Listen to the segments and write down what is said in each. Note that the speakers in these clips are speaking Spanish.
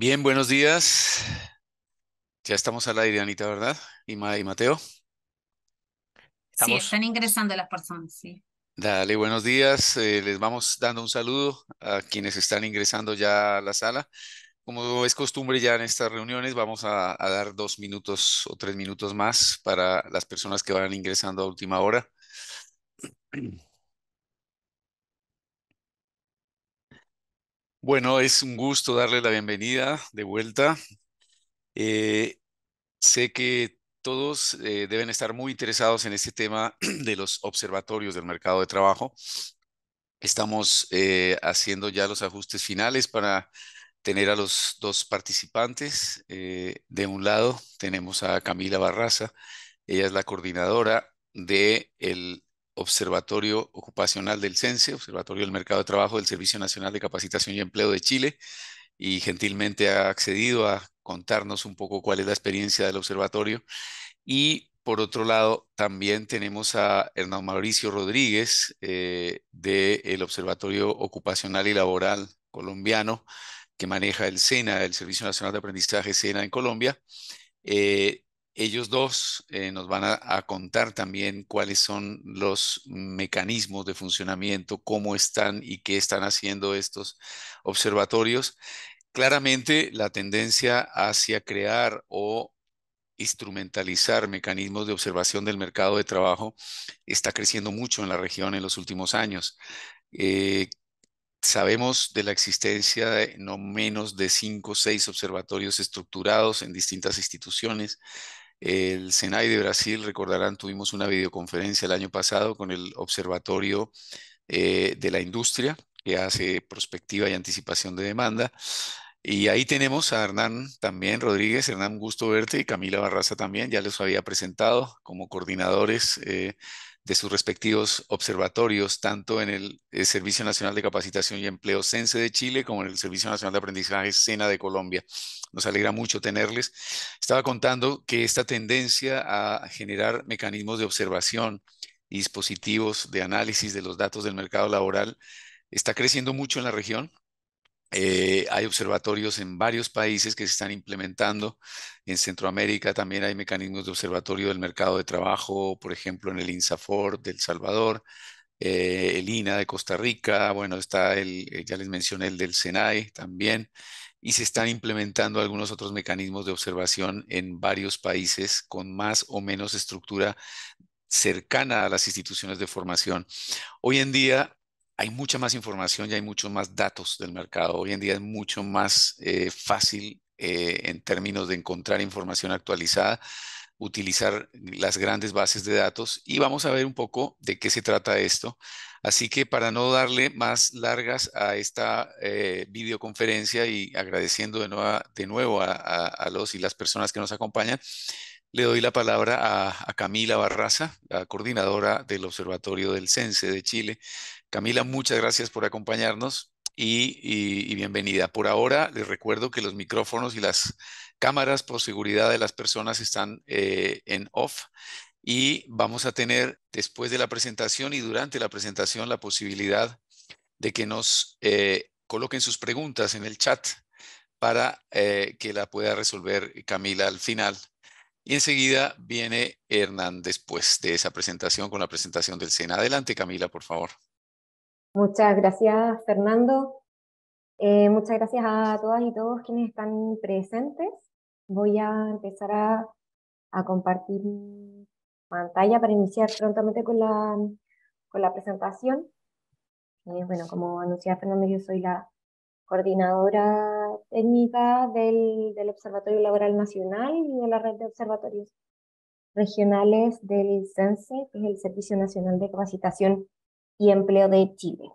Bien, buenos días. Ya estamos a la Anita, ¿verdad? y Mateo. Sí, están ingresando las personas, sí. Dale, buenos días. Eh, les vamos dando un saludo a quienes están ingresando ya a la sala. Como es costumbre ya en estas reuniones, vamos a, a dar dos minutos o tres minutos más para las personas que van ingresando a última hora. Bueno, es un gusto darle la bienvenida de vuelta. Eh, sé que todos eh, deben estar muy interesados en este tema de los observatorios del mercado de trabajo. Estamos eh, haciendo ya los ajustes finales para tener a los dos participantes. de un lado tenemos a Camila Barraza, ella es la coordinadora del el Observatorio Ocupacional del CENSE, Observatorio del Mercado de Trabajo del Servicio Nacional de Capacitación y Empleo de Chile, y gentilmente ha accedido a contarnos un poco cuál es la experiencia del observatorio. Y por otro lado, también tenemos a Hernán Mauricio Rodríguez eh, del Observatorio Ocupacional y Laboral colombiano que maneja el SENA, el Servicio Nacional de Aprendizaje SENA en Colombia. Eh, ellos dos eh, nos van a, contar también cuáles son los mecanismos de funcionamiento, cómo están y qué están haciendo estos observatorios. Claramente la tendencia hacia crear o instrumentalizar mecanismos de observación del mercado de trabajo está creciendo mucho en la región en los últimos años. Eh, sabemos de la existencia de no menos de cinco o seis observatorios estructurados en distintas instituciones el SENAI de Brasil, recordarán, tuvimos una videoconferencia el año pasado con el Observatorio eh, de la Industria, que hace prospectiva y anticipación de demanda. Y ahí tenemos a Hernán también, Rodríguez, Hernán, gusto verte, y Camila Barraza también, ya los había presentado como coordinadores eh, de sus respectivos observatorios, tanto en el, eh, Servicio Nacional de Capacitación y Empleo CENSE de Chile como en el Servicio Nacional de Aprendizaje SENA de Colombia. Nos alegra mucho tenerles. Estaba contando que esta tendencia a generar mecanismos de observación y dispositivos de análisis de los datos del mercado laboral está creciendo mucho en la región. Eh, hay observatorios en varios países que se están implementando. En Centroamérica también hay mecanismos de observatorio del mercado de trabajo, por ejemplo, en el INSAFOR del Salvador, eh, el INA de Costa Rica, bueno, está el, eh, ya les mencioné el del SENAI también, y se están implementando algunos otros mecanismos de observación en varios países con más o menos estructura cercana a las instituciones de formación. Hoy en día hay mucha más información y hay muchos más datos del mercado. Hoy en día es mucho más eh, fácil eh, en términos de encontrar información actualizada, utilizar las grandes bases de datos y vamos a ver un poco de qué se trata esto. Así que para no darle más largas a esta eh, videoconferencia y agradeciendo de, de nuevo a, los y las personas que nos acompañan, le doy la palabra a, a Camila Barraza, la coordinadora del Observatorio del CENSE de Chile, Camila, muchas gracias por acompañarnos y, bienvenida. Por ahora, les recuerdo que los micrófonos y las cámaras por seguridad de las personas están eh, en off y vamos a tener después de la presentación y durante la presentación la posibilidad de que nos eh, coloquen sus preguntas en el chat para eh, que la pueda resolver Camila al final. Y enseguida viene Hernán después de esa presentación con la presentación del SENA. Adelante, Camila, por favor. Muchas gracias, Fernando. Eh, muchas gracias a todas y todos quienes están presentes. Voy a empezar a, compartir pantalla para iniciar prontamente con la, con la presentación. Eh, bueno, como anunciaba Fernando, yo soy la coordinadora técnica del, del Observatorio Laboral Nacional y de la red de observatorios regionales del CENSE, que es el Servicio Nacional de Capacitación y Empleo de Chile.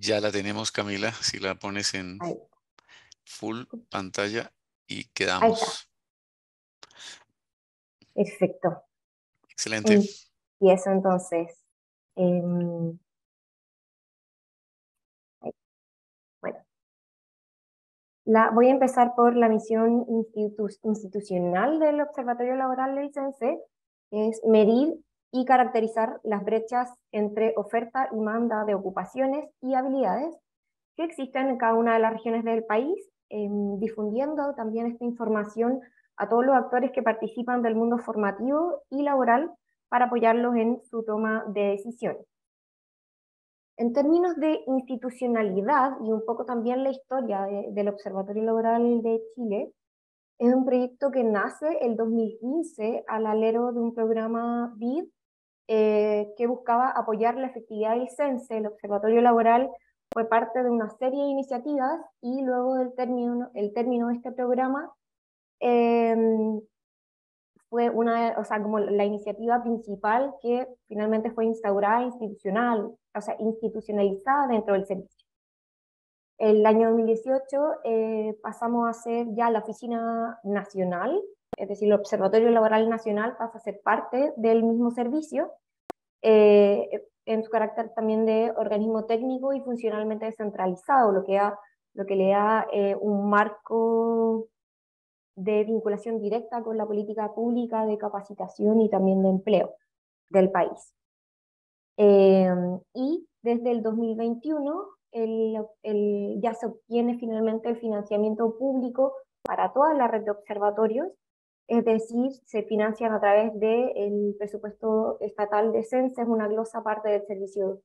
Ya la tenemos, Camila, si la pones en full pantalla y quedamos. Perfecto. Excelente. Y eso entonces. Em, voy a empezar por la misión institucional del Observatorio Laboral del que es medir y caracterizar las brechas entre oferta y demanda de ocupaciones y habilidades que existen en cada una de las regiones del país, em, difundiendo también esta información a todos los actores que participan del mundo formativo y laboral para apoyarlos en su toma de decisiones. En términos de institucionalidad y un poco también la historia del Observatorio Laboral de Chile, es un proyecto que nace el 2015 al alero de un programa BID eh, que buscaba apoyar la efectividad del El Observatorio Laboral fue parte de una serie de iniciativas y luego del término, el término de este programa eh, fue una, o sea, como la iniciativa principal que finalmente fue instaurada institucional, o sea, institucionalizada dentro del servicio. El año 2018 eh, pasamos a ser ya la oficina nacional, es decir, el Observatorio Laboral Nacional pasa a ser parte del mismo servicio, eh, en su carácter también de organismo técnico y funcionalmente descentralizado, lo que, da, lo que le da eh, un marco de vinculación directa con la política pública de capacitación y también de empleo del país. Em, y desde el 2021 ya se obtiene finalmente el financiamiento público para toda la red de observatorios, es decir, se financian a través del presupuesto estatal de CENSE, una glosa parte del servicio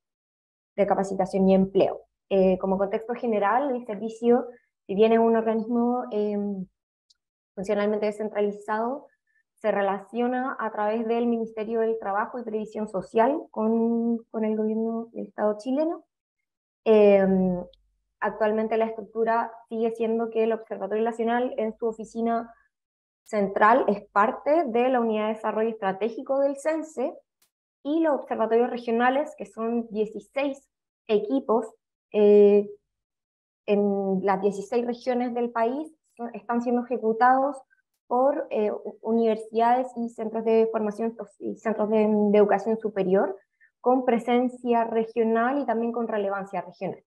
de capacitación y empleo. Eh, como contexto general, el servicio, si viene un organismo em, funcionalmente descentralizado se relaciona a través del Ministerio del Trabajo y Previsión Social con, el gobierno del Estado chileno. Em, actualmente la estructura sigue siendo que el Observatorio Nacional en su oficina central es parte de la Unidad de Desarrollo Estratégico del CENSE y los observatorios regionales, que son 16 equipos eh, en las 16 regiones del país, están siendo ejecutados por eh, universidades y centros de formación y centros de, educación superior con presencia regional y también con relevancia regional.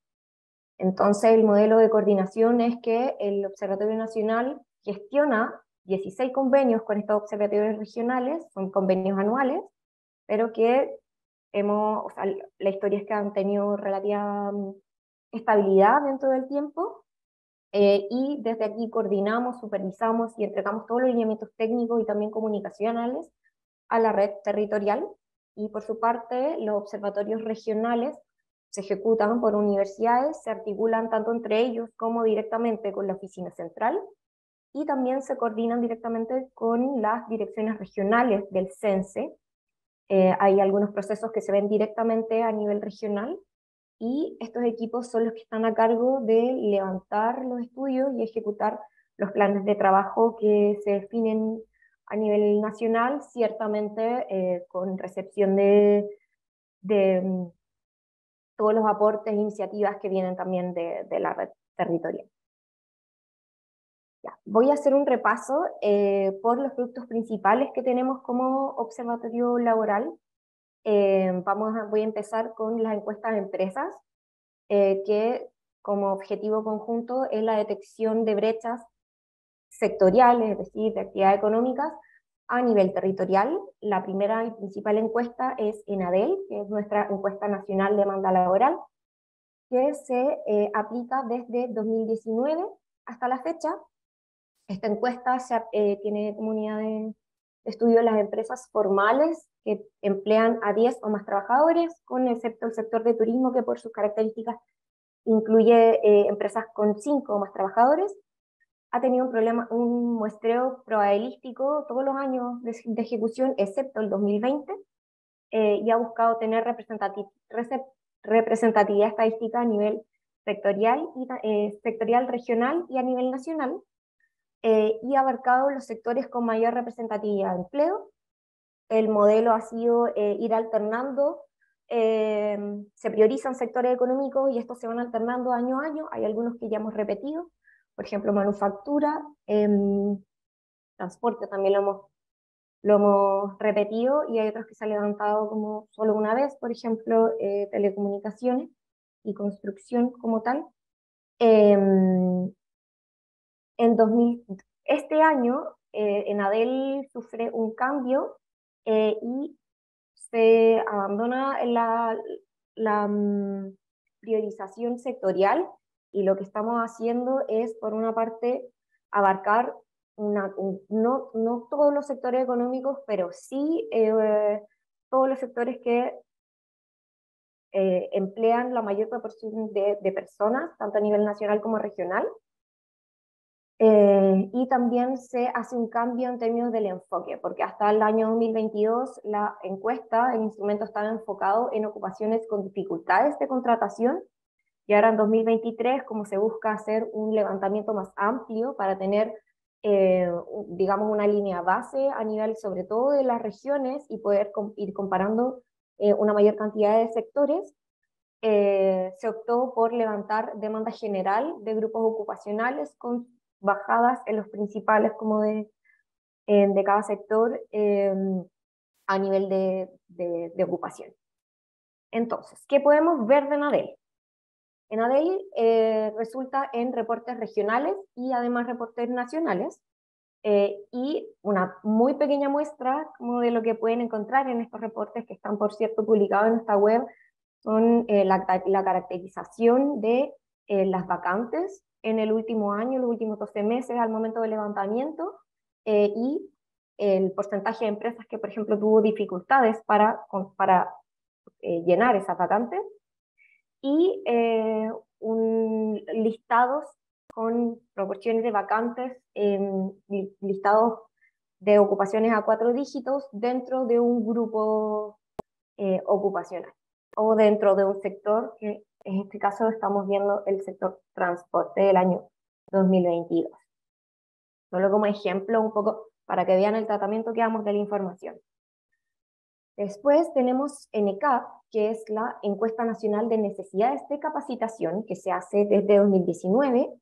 Entonces, el modelo de coordinación es que el Observatorio Nacional gestiona 16 convenios con estos observatorios regionales, son convenios anuales, pero que hemos, la historia es que han tenido relativa mm, estabilidad dentro del tiempo eh, y desde aquí coordinamos, supervisamos y entregamos todos los lineamientos técnicos y también comunicacionales a la red territorial. Y por su parte, los observatorios regionales se ejecutan por universidades, se articulan tanto entre ellos como directamente con la oficina central y también se coordinan directamente con las direcciones regionales del CENSE. Eh, hay algunos procesos que se ven directamente a nivel regional y estos equipos son los que están a cargo de levantar los estudios y ejecutar los planes de trabajo que se definen a nivel nacional, ciertamente eh, con recepción de, mm, todos los aportes e iniciativas que vienen también de, la red territorial. voy a hacer un repaso eh, por los productos principales que tenemos como observatorio laboral. Em, vamos a, voy a empezar con las encuestas de empresas, eh, que como objetivo conjunto es la detección de brechas sectoriales, es decir, de actividades económicas a nivel territorial. La primera y principal encuesta es ENADEL, que es nuestra encuesta nacional de demanda laboral, que se eh, aplica desde 2019 hasta la fecha. Esta encuesta se, eh, tiene comunidades Estudio las empresas formales que emplean a 10 o más trabajadores, con excepto el sector de turismo que por sus características incluye eh, empresas con 5 o más trabajadores. Ha tenido un, problema, un muestreo probabilístico todos los años de, ejecución, excepto el 2020, eh, y ha buscado tener representatividad estadística a nivel sectorial, y, eh, sectorial, regional y a nivel nacional eh, y ha abarcado los sectores con mayor representatividad de empleo. El modelo ha sido eh, ir alternando, eh, se priorizan sectores económicos y estos se van alternando año a año. Hay algunos que ya hemos repetido, por ejemplo, manufactura, em, transporte también lo hemos, lo hemos repetido y hay otros que se han levantado como solo una vez, por ejemplo, telecomunicaciones y construcción como tal. Em, en 2000, este año, eh, en Adel sufre un cambio eh, y se abandona la, la mm, priorización sectorial y lo que estamos haciendo es, por una parte, abarcar una, no, no, todos los sectores económicos, pero sí eh, todos los sectores que emplean la mayor proporción de, personas, tanto a nivel nacional como regional, eh, y también se hace un cambio en términos del enfoque, porque hasta el año 2022 la encuesta, el instrumento estaba enfocado en ocupaciones con dificultades de contratación y ahora en 2023, como se busca hacer un levantamiento más amplio para tener, eh, digamos, una línea base a nivel sobre todo de las regiones y poder ir comparando eh, una mayor cantidad de sectores, se optó por levantar demanda general de grupos ocupacionales con bajadas en los principales como de, de cada sector em, a nivel de, de, ocupación. Entonces, ¿qué podemos ver de Nadel? En Adel eh, resulta en reportes regionales y además reportes nacionales eh, y una muy pequeña muestra como de lo que pueden encontrar en estos reportes que están, por cierto, publicados en esta web son eh, la, la, caracterización de las vacantes en el último año, los últimos 12 meses al momento del levantamiento eh, y el porcentaje de empresas que, por ejemplo, tuvo dificultades para, para eh, llenar esas vacantes y eh, un, listados con proporciones de vacantes, em, listados de ocupaciones a cuatro dígitos dentro de un grupo ocupacional o dentro de un sector que en este caso estamos viendo el sector transporte del año 2022. Solo como ejemplo un poco para que vean el tratamiento que damos de la información. Después tenemos NK, que es la Encuesta Nacional de Necesidades de Capacitación, que se hace desde 2019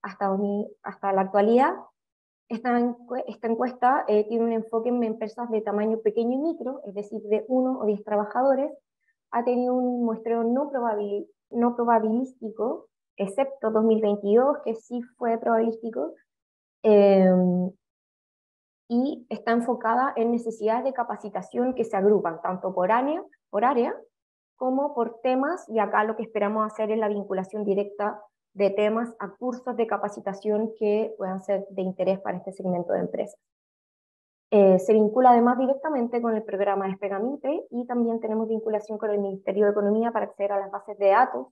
hasta, hasta la actualidad. Esta, esta encuesta eh, tiene un enfoque en empresas de tamaño pequeño y micro, es decir, de uno o diez trabajadores. Ha tenido un muestreo no probabil, no probabilístico, excepto 2022, que sí fue probabilístico, em, y está enfocada en necesidades de capacitación que se agrupan tanto por área, por área como por temas, y acá lo que esperamos hacer es la vinculación directa de temas a cursos de capacitación que puedan ser de interés para este segmento de empresas. Eh, se vincula además directamente con el programa Despegamite y también tenemos vinculación con el Ministerio de Economía para acceder a las bases de datos.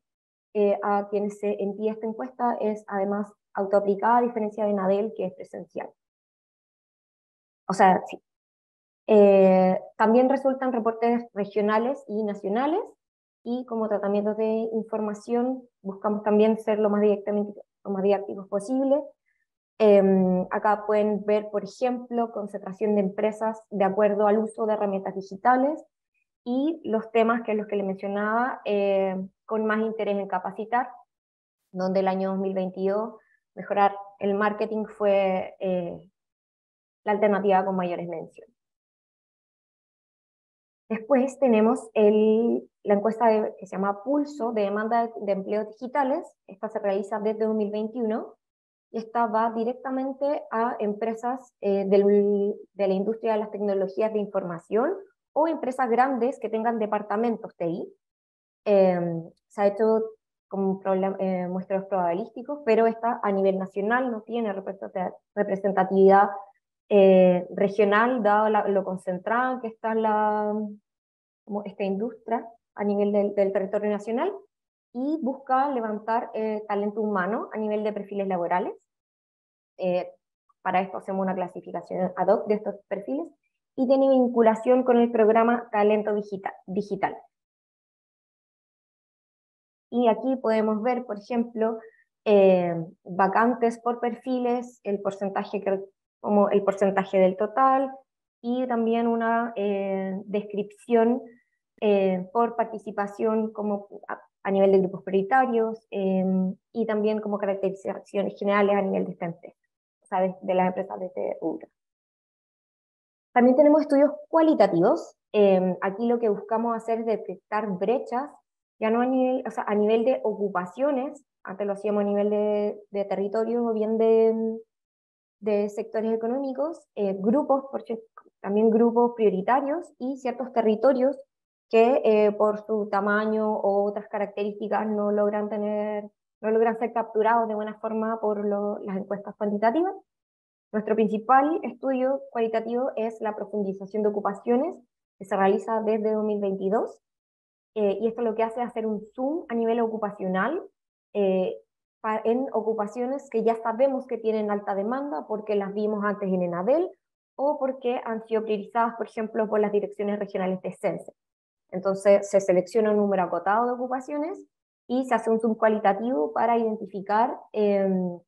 Eh, a quienes se envía esta encuesta es además autoaplicada, a diferencia de NADEL, que es presencial. O sea, sí. Eh, también resultan reportes regionales y nacionales y como tratamiento de información buscamos también ser lo más, directamente, lo más didácticos posible Em, acá pueden ver, por ejemplo, concentración de empresas de acuerdo al uso de herramientas digitales y los temas que los que le mencionaba eh, con más interés en capacitar, donde el año 2022 mejorar el marketing fue eh, la alternativa con mayores menciones. Después tenemos la encuesta que se llama Pulso de demanda de, de empleos digitales. Esta se realiza desde 2021 y esta va directamente a empresas eh, de la industria de las tecnologías de información o empresas grandes que tengan departamentos TI. Eh, em, se ha hecho con eh, probabilísticos, pero esta a nivel nacional no tiene representatividad eh, regional, dado lo concentrada que está la, esta industria a nivel del territorio nacional y busca levantar eh, talento humano a nivel de perfiles laborales. Eh, para esto hacemos una clasificación ad hoc de estos perfiles y tiene vinculación con el programa Talento Digital. Y aquí podemos ver, por ejemplo, eh, vacantes por perfiles, el porcentaje, como el porcentaje del total y también una descripción por participación como a nivel de grupos prioritarios em, y también como caracterizaciones generales a nivel de esta empresa, de, las empresas de este rubro. También tenemos estudios cualitativos. Em, aquí lo que buscamos hacer es detectar brechas, ya no a nivel, o sea, a nivel de ocupaciones, antes lo hacíamos a nivel de, territorios o bien de, de sectores económicos, eh, grupos, por, también grupos prioritarios y ciertos territorios que eh, por su tamaño o otras características no logran tener, no logran ser capturados de buena forma por las encuestas cuantitativas. Nuestro principal estudio cualitativo es la profundización de ocupaciones, que se realiza desde 2022, eh, y esto lo que hace es hacer un zoom a nivel ocupacional eh, en ocupaciones que ya sabemos que tienen alta demanda porque las vimos antes en Enadel o porque han sido priorizadas, por ejemplo, por las direcciones regionales de CENSE. Entonces se selecciona un número acotado de ocupaciones y se hace un zoom cualitativo para identificar em,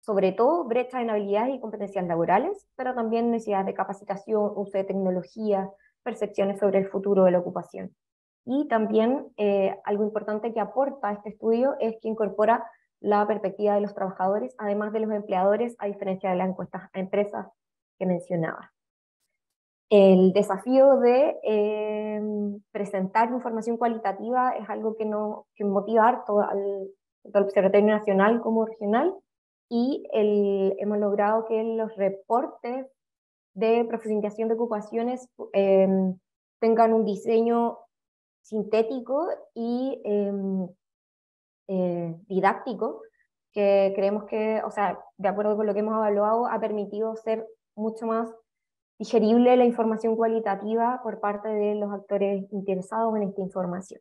sobre todo brechas en habilidades y competencias laborales, pero también necesidades de capacitación, uso de tecnología, percepciones sobre el futuro de la ocupación. Y también eh, algo importante que aporta este estudio es que incorpora la perspectiva de los trabajadores, además de los empleadores, a diferencia de las encuestas a empresas que mencionaba. El desafío de em, presentar información cualitativa es algo que no que motiva harto al, al Observatorio Nacional como regional y el, hemos logrado que los reportes de profundización de ocupaciones em, tengan un diseño sintético y em, eh, didáctico que creemos que, o sea, de acuerdo con lo que hemos evaluado, ha permitido ser mucho más digerible la información cualitativa por parte de los actores interesados en esta información.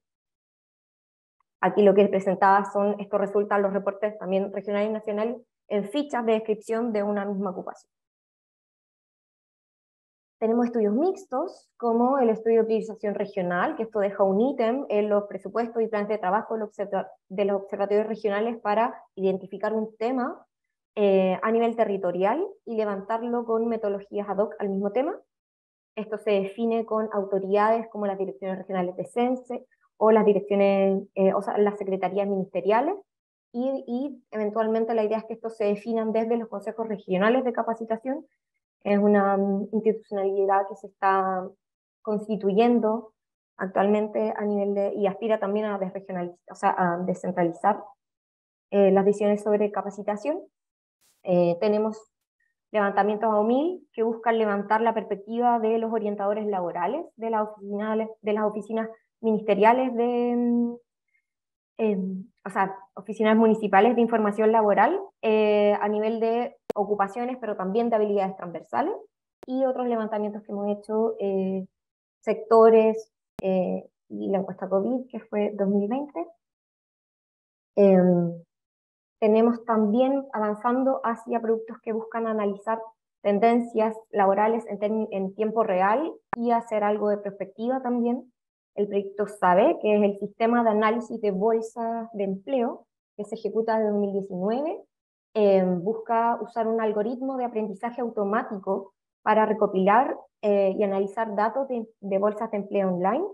Aquí lo que presentaba son, esto resultan los reportes también regionales y nacionales en fichas de descripción de una misma ocupación. Tenemos estudios mixtos, como el estudio de utilización regional, que esto deja un ítem en los presupuestos y planes de trabajo de los observatorios regionales para identificar un tema eh, a nivel territorial y levantarlo con metodologías ad hoc al mismo tema. Esto se define con autoridades como las direcciones regionales de CENSE o las direcciones, eh, o las secretarías ministeriales y, eventualmente la idea es que esto se definan desde los consejos regionales de capacitación. Es una mm, institucionalidad que se está constituyendo actualmente a nivel de, y aspira también a desregionalizar, o sea, a descentralizar eh, las decisiones sobre capacitación. Eh, tenemos levantamientos a OMIL que buscan levantar la perspectiva de los orientadores laborales de, de las oficinas ministeriales de, mm, em, o sea, oficinas municipales de información laboral eh, a nivel de ocupaciones, pero también de habilidades transversales y otros levantamientos que hemos hecho, eh, sectores y la encuesta COVID que fue 2020 tenemos también avanzando hacia productos que buscan analizar tendencias laborales en, tiempo real y hacer algo de perspectiva también. El proyecto SABE, que es el sistema de análisis de bolsas de empleo que se ejecuta desde 2019, em, busca usar un algoritmo de aprendizaje automático para recopilar eh, y analizar datos de bolsas de empleo online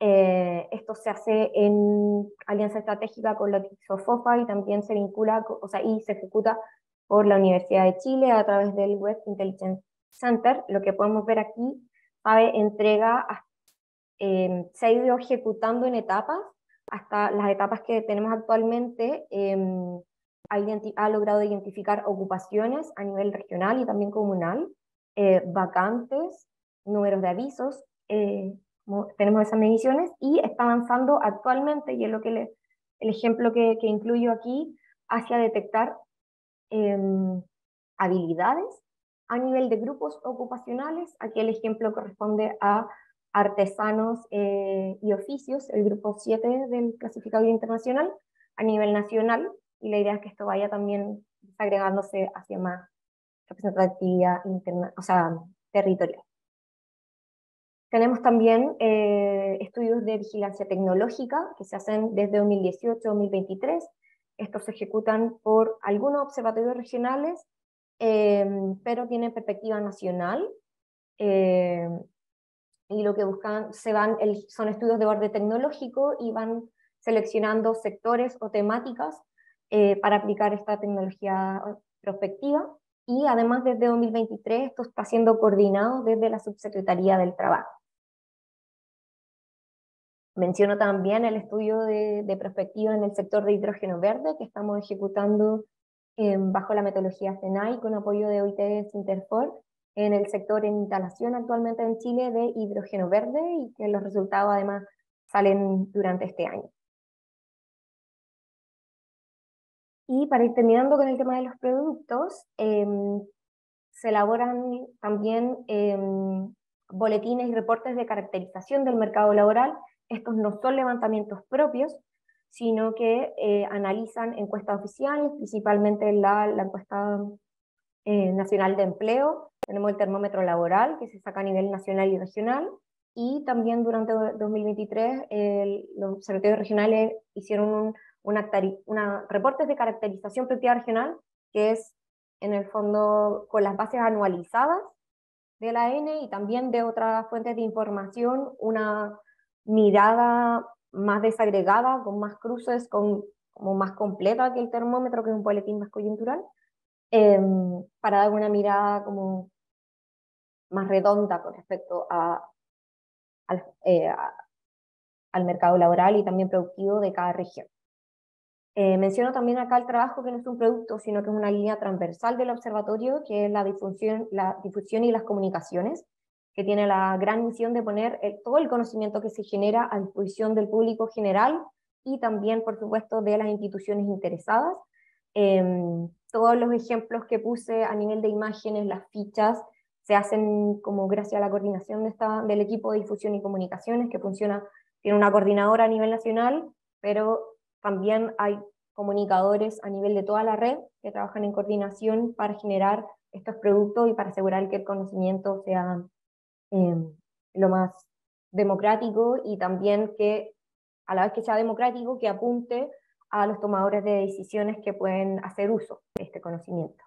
eh, esto se hace en alianza estratégica con la TIXOFOFA y también se vincula, o sea, y se ejecuta por la Universidad de Chile a través del Web Intelligence Center. Lo que podemos ver aquí, PAVE entrega, em, se ha ido ejecutando en etapas, hasta las etapas que tenemos actualmente, em, ha, ha, logrado identificar ocupaciones a nivel regional y también comunal, eh, vacantes, números de avisos, eh, tenemos esas mediciones y está avanzando actualmente, y es lo que el ejemplo que, incluyo aquí, hacia detectar em, habilidades a nivel de grupos ocupacionales. Aquí el ejemplo corresponde a artesanos eh, y oficios, el grupo 7 del clasificador internacional, a nivel nacional, y la idea es que esto vaya también agregándose hacia más representatividad interna, o sea, territorial. Tenemos también eh, estudios de vigilancia tecnológica que se hacen desde 2018-2023. Estos se ejecutan por algunos observatorios regionales, em, pero tienen perspectiva nacional. Em, y lo que buscan se van, el, son estudios de borde tecnológico y van seleccionando sectores o temáticas eh, para aplicar esta tecnología prospectiva. Y además, desde 2023, esto está siendo coordinado desde la Subsecretaría del Trabajo. Menciono también el estudio de, de, perspectiva en el sector de hidrógeno verde que estamos ejecutando em, bajo la metodología CENAI con apoyo de OIT Interfor en el sector en instalación actualmente en Chile de hidrógeno verde y que los resultados además salen durante este año. Y para ir terminando con el tema de los productos, em, se elaboran también em, boletines y reportes de caracterización del mercado laboral. Estos no son levantamientos propios, sino que eh, analizan encuestas oficiales, principalmente la, encuesta eh, nacional de empleo. Tenemos el termómetro laboral que se saca a nivel nacional y regional. Y también durante 2023 los observatorios regionales hicieron un una, una, reportes de caracterización propia regional, que es en el fondo con las bases anualizadas de la N y también de otras fuentes de información, una mirada más desagregada, con más cruces, con, como más completa que el termómetro, que es un boletín más coyuntural, em, para dar una mirada como más redonda con respecto a, al eh, mercado laboral y también productivo de cada región. Eh, menciono también acá el trabajo que no es un producto, sino que es una línea transversal del observatorio, que es la difusión, la difusión y las comunicaciones, que tiene la gran misión de poner eh, todo el conocimiento que se genera a disposición del público general y también, por supuesto, de las instituciones interesadas. Em, todos los ejemplos que puse a nivel de imágenes, las fichas, se hacen como gracias a la coordinación del equipo de difusión y comunicaciones, que funciona, tiene una coordinadora a nivel nacional, pero también hay comunicadores a nivel de toda la red que trabajan en coordinación para generar estos productos y para asegurar que el conocimiento sea em, lo más democrático y también que a la vez que sea democrático, que apunte a los tomadores de decisiones que pueden hacer uso de este conocimiento.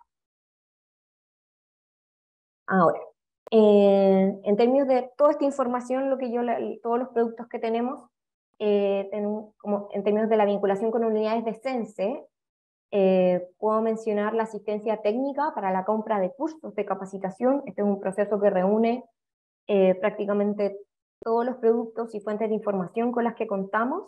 Ahora, eh, en términos de toda esta información, lo que yo, todos los productos que tenemos, eh, en, términos de la vinculación con unidades de Sense, eh, puedo mencionar la asistencia técnica para la compra de cursos de capacitación. Este es un proceso que reúne eh, prácticamente todos los productos y fuentes de información con las que contamos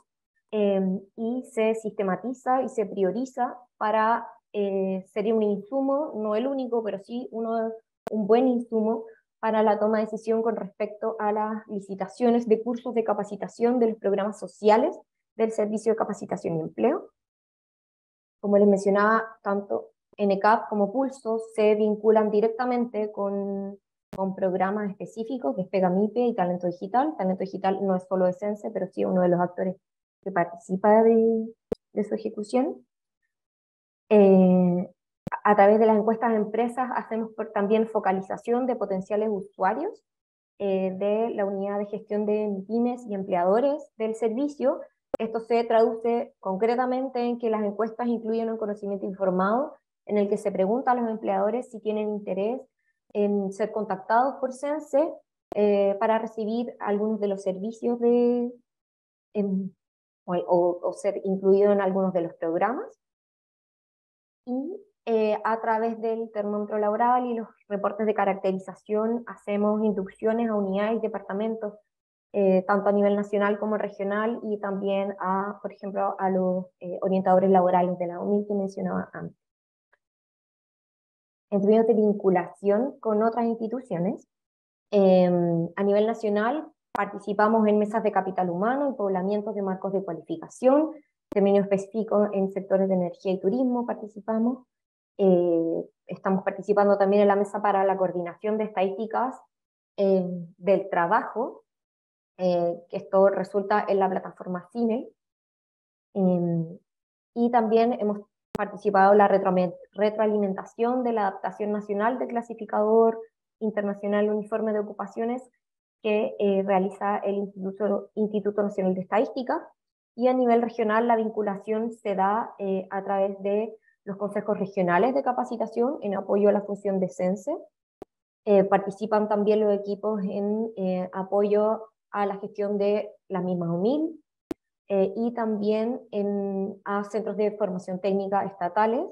em, y se sistematiza y se prioriza para ser un insumo, no el único, pero sí uno, un buen insumo para la toma de decisión con respecto a las licitaciones de cursos de capacitación de los programas sociales del Servicio de Capacitación y Empleo. Como les mencionaba, tanto NECAP como Pulso se vinculan directamente con, con programas específicos, que es Pegamipe y Talento Digital. Talento Digital no es solo Esense, pero sí uno de los actores que participa de, de su ejecución. Eh, a través de las encuestas de empresas hacemos también focalización de potenciales usuarios eh, de la unidad de gestión de pymes y empleadores del servicio. Esto se traduce concretamente en que las encuestas incluyen un conocimiento informado en el que se pregunta a los empleadores si tienen interés en ser contactados por Sense eh, para recibir algunos de los servicios de, o, o, ser incluido en algunos de los programas. Y eh, a través del termómetro laboral y los reportes de caracterización hacemos inducciones a unidades y departamentos, eh, tanto a nivel nacional como regional, y también a, por ejemplo, a los eh, orientadores laborales de la unil que mencionaba antes. En términos de vinculación con otras instituciones, em, a nivel nacional participamos en mesas de capital humano, en poblamientos de marcos de cualificación, en términos específicos en sectores de energía y turismo participamos, eh, estamos participando también en la mesa para la coordinación de estadísticas eh, del trabajo, eh, que esto resulta en la plataforma CINE. y también hemos participado en la retroalimentación de la adaptación nacional del clasificador internacional uniforme de ocupaciones que realiza el Instituto, Instituto, Nacional de Estadística y a nivel regional la vinculación se da a través de los consejos regionales de capacitación en apoyo a la función de CENSE. Eh, participan también los equipos en eh, apoyo a la gestión de la misma OMIL eh, y también en, a centros de formación técnica estatales.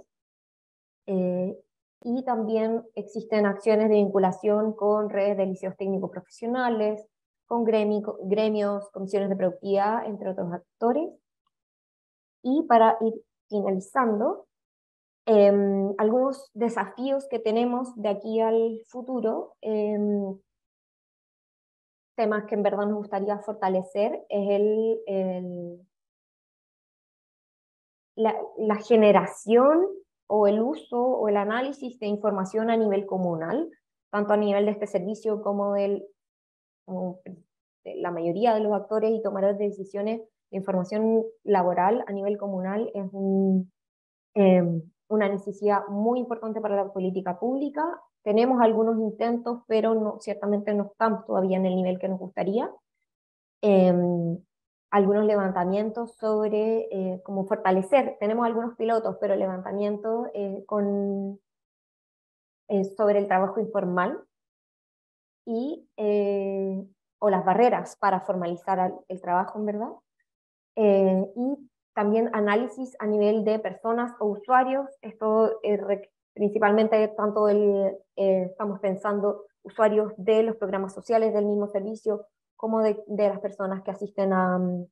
y también existen acciones de vinculación con redes de liceos técnicos profesionales, con gremios, comisiones de productividad, entre otros actores. Y para ir finalizando, Em, algunos desafíos que tenemos de aquí al futuro. Em, temas que en verdad nos gustaría fortalecer es el, la, generación o el uso o el análisis de información a nivel comunal, tanto a nivel de este servicio como, del, de la mayoría de los actores y tomar de decisiones de información laboral a nivel comunal es un, em, una necesidad muy importante para la política pública. Tenemos algunos intentos, pero no, ciertamente no estamos todavía en el nivel que nos gustaría. Em, algunos levantamientos sobre eh, cómo fortalecer, tenemos algunos pilotos, pero levantamientos eh, con, eh, sobre el trabajo informal y, o las barreras para formalizar el trabajo, en verdad. y también análisis a nivel de personas o usuarios. Esto eh, principalmente tanto eh, estamos pensando usuarios de los programas sociales del mismo servicio como de, las personas que asisten a, mm,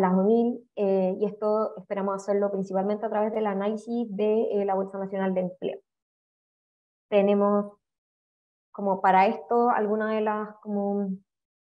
las 2000 eh, y esto esperamos hacerlo principalmente a través del análisis de la Bolsa Nacional de Empleo. Tenemos como para esto algunas de las como,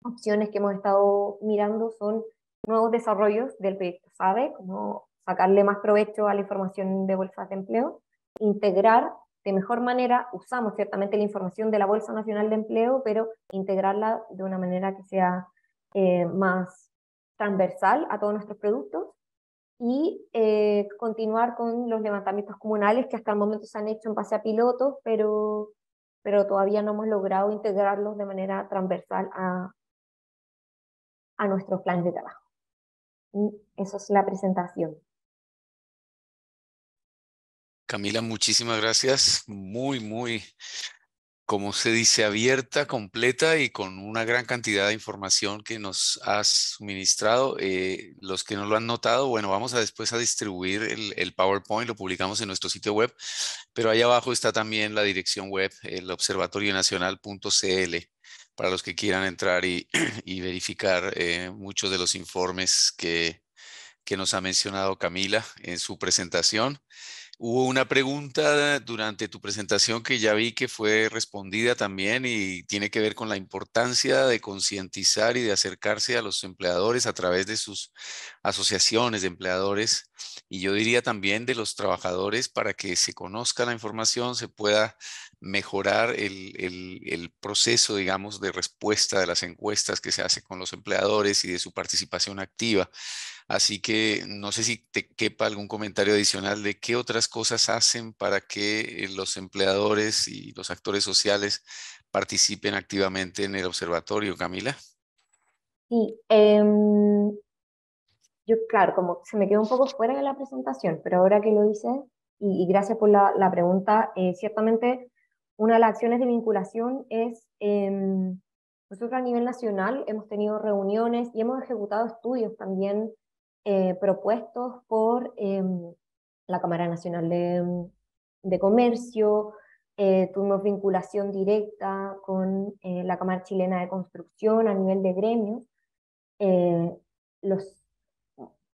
opciones que hemos estado mirando son nuevos desarrollos del proyecto SABE, como sacarle más provecho a la información de bolsas de empleo, integrar de mejor manera, usamos ciertamente la información de la Bolsa Nacional de Empleo, pero integrarla de una manera que sea eh, más transversal a todos nuestros productos y eh, continuar con los levantamientos comunales que hasta el momento se han hecho en base a pilotos, pero, pero todavía no hemos logrado integrarlos de manera transversal a, a nuestros planes de trabajo. Eso es la presentación. Camila, muchísimas gracias. Muy, muy, como se dice, abierta, completa y con una gran cantidad de información que nos has suministrado. Eh, los que no lo han notado, bueno, vamos a después a distribuir el, PowerPoint, lo publicamos en nuestro sitio web, pero ahí abajo está también la dirección web, el observatorionacional.cl para los que quieran entrar y, verificar eh, muchos de los informes que, que nos ha mencionado Camila en su presentación. Hubo una pregunta durante tu presentación que ya vi que fue respondida también y tiene que ver con la importancia de concientizar y de acercarse a los empleadores a través de sus asociaciones de empleadores y yo diría también de los trabajadores para que se conozca la información, se pueda mejorar el, proceso, digamos, de respuesta de las encuestas que se hace con los empleadores y de su participación activa. Así que no sé si te quepa algún comentario adicional de qué otras cosas hacen para que eh, los empleadores y los actores sociales participen activamente en el observatorio, Camila. Sí, em, yo claro, como se me quedó un poco fuera de la presentación, pero ahora que lo hice, y, gracias por la, pregunta, eh, ciertamente una de las acciones de vinculación es... Em, nosotros a nivel nacional hemos tenido reuniones y hemos ejecutado estudios también eh, propuestos por em, la Cámara Nacional de, em, Comercio, eh, tuvimos vinculación directa con eh, la Cámara Chilena de Construcción a nivel de gremios, los,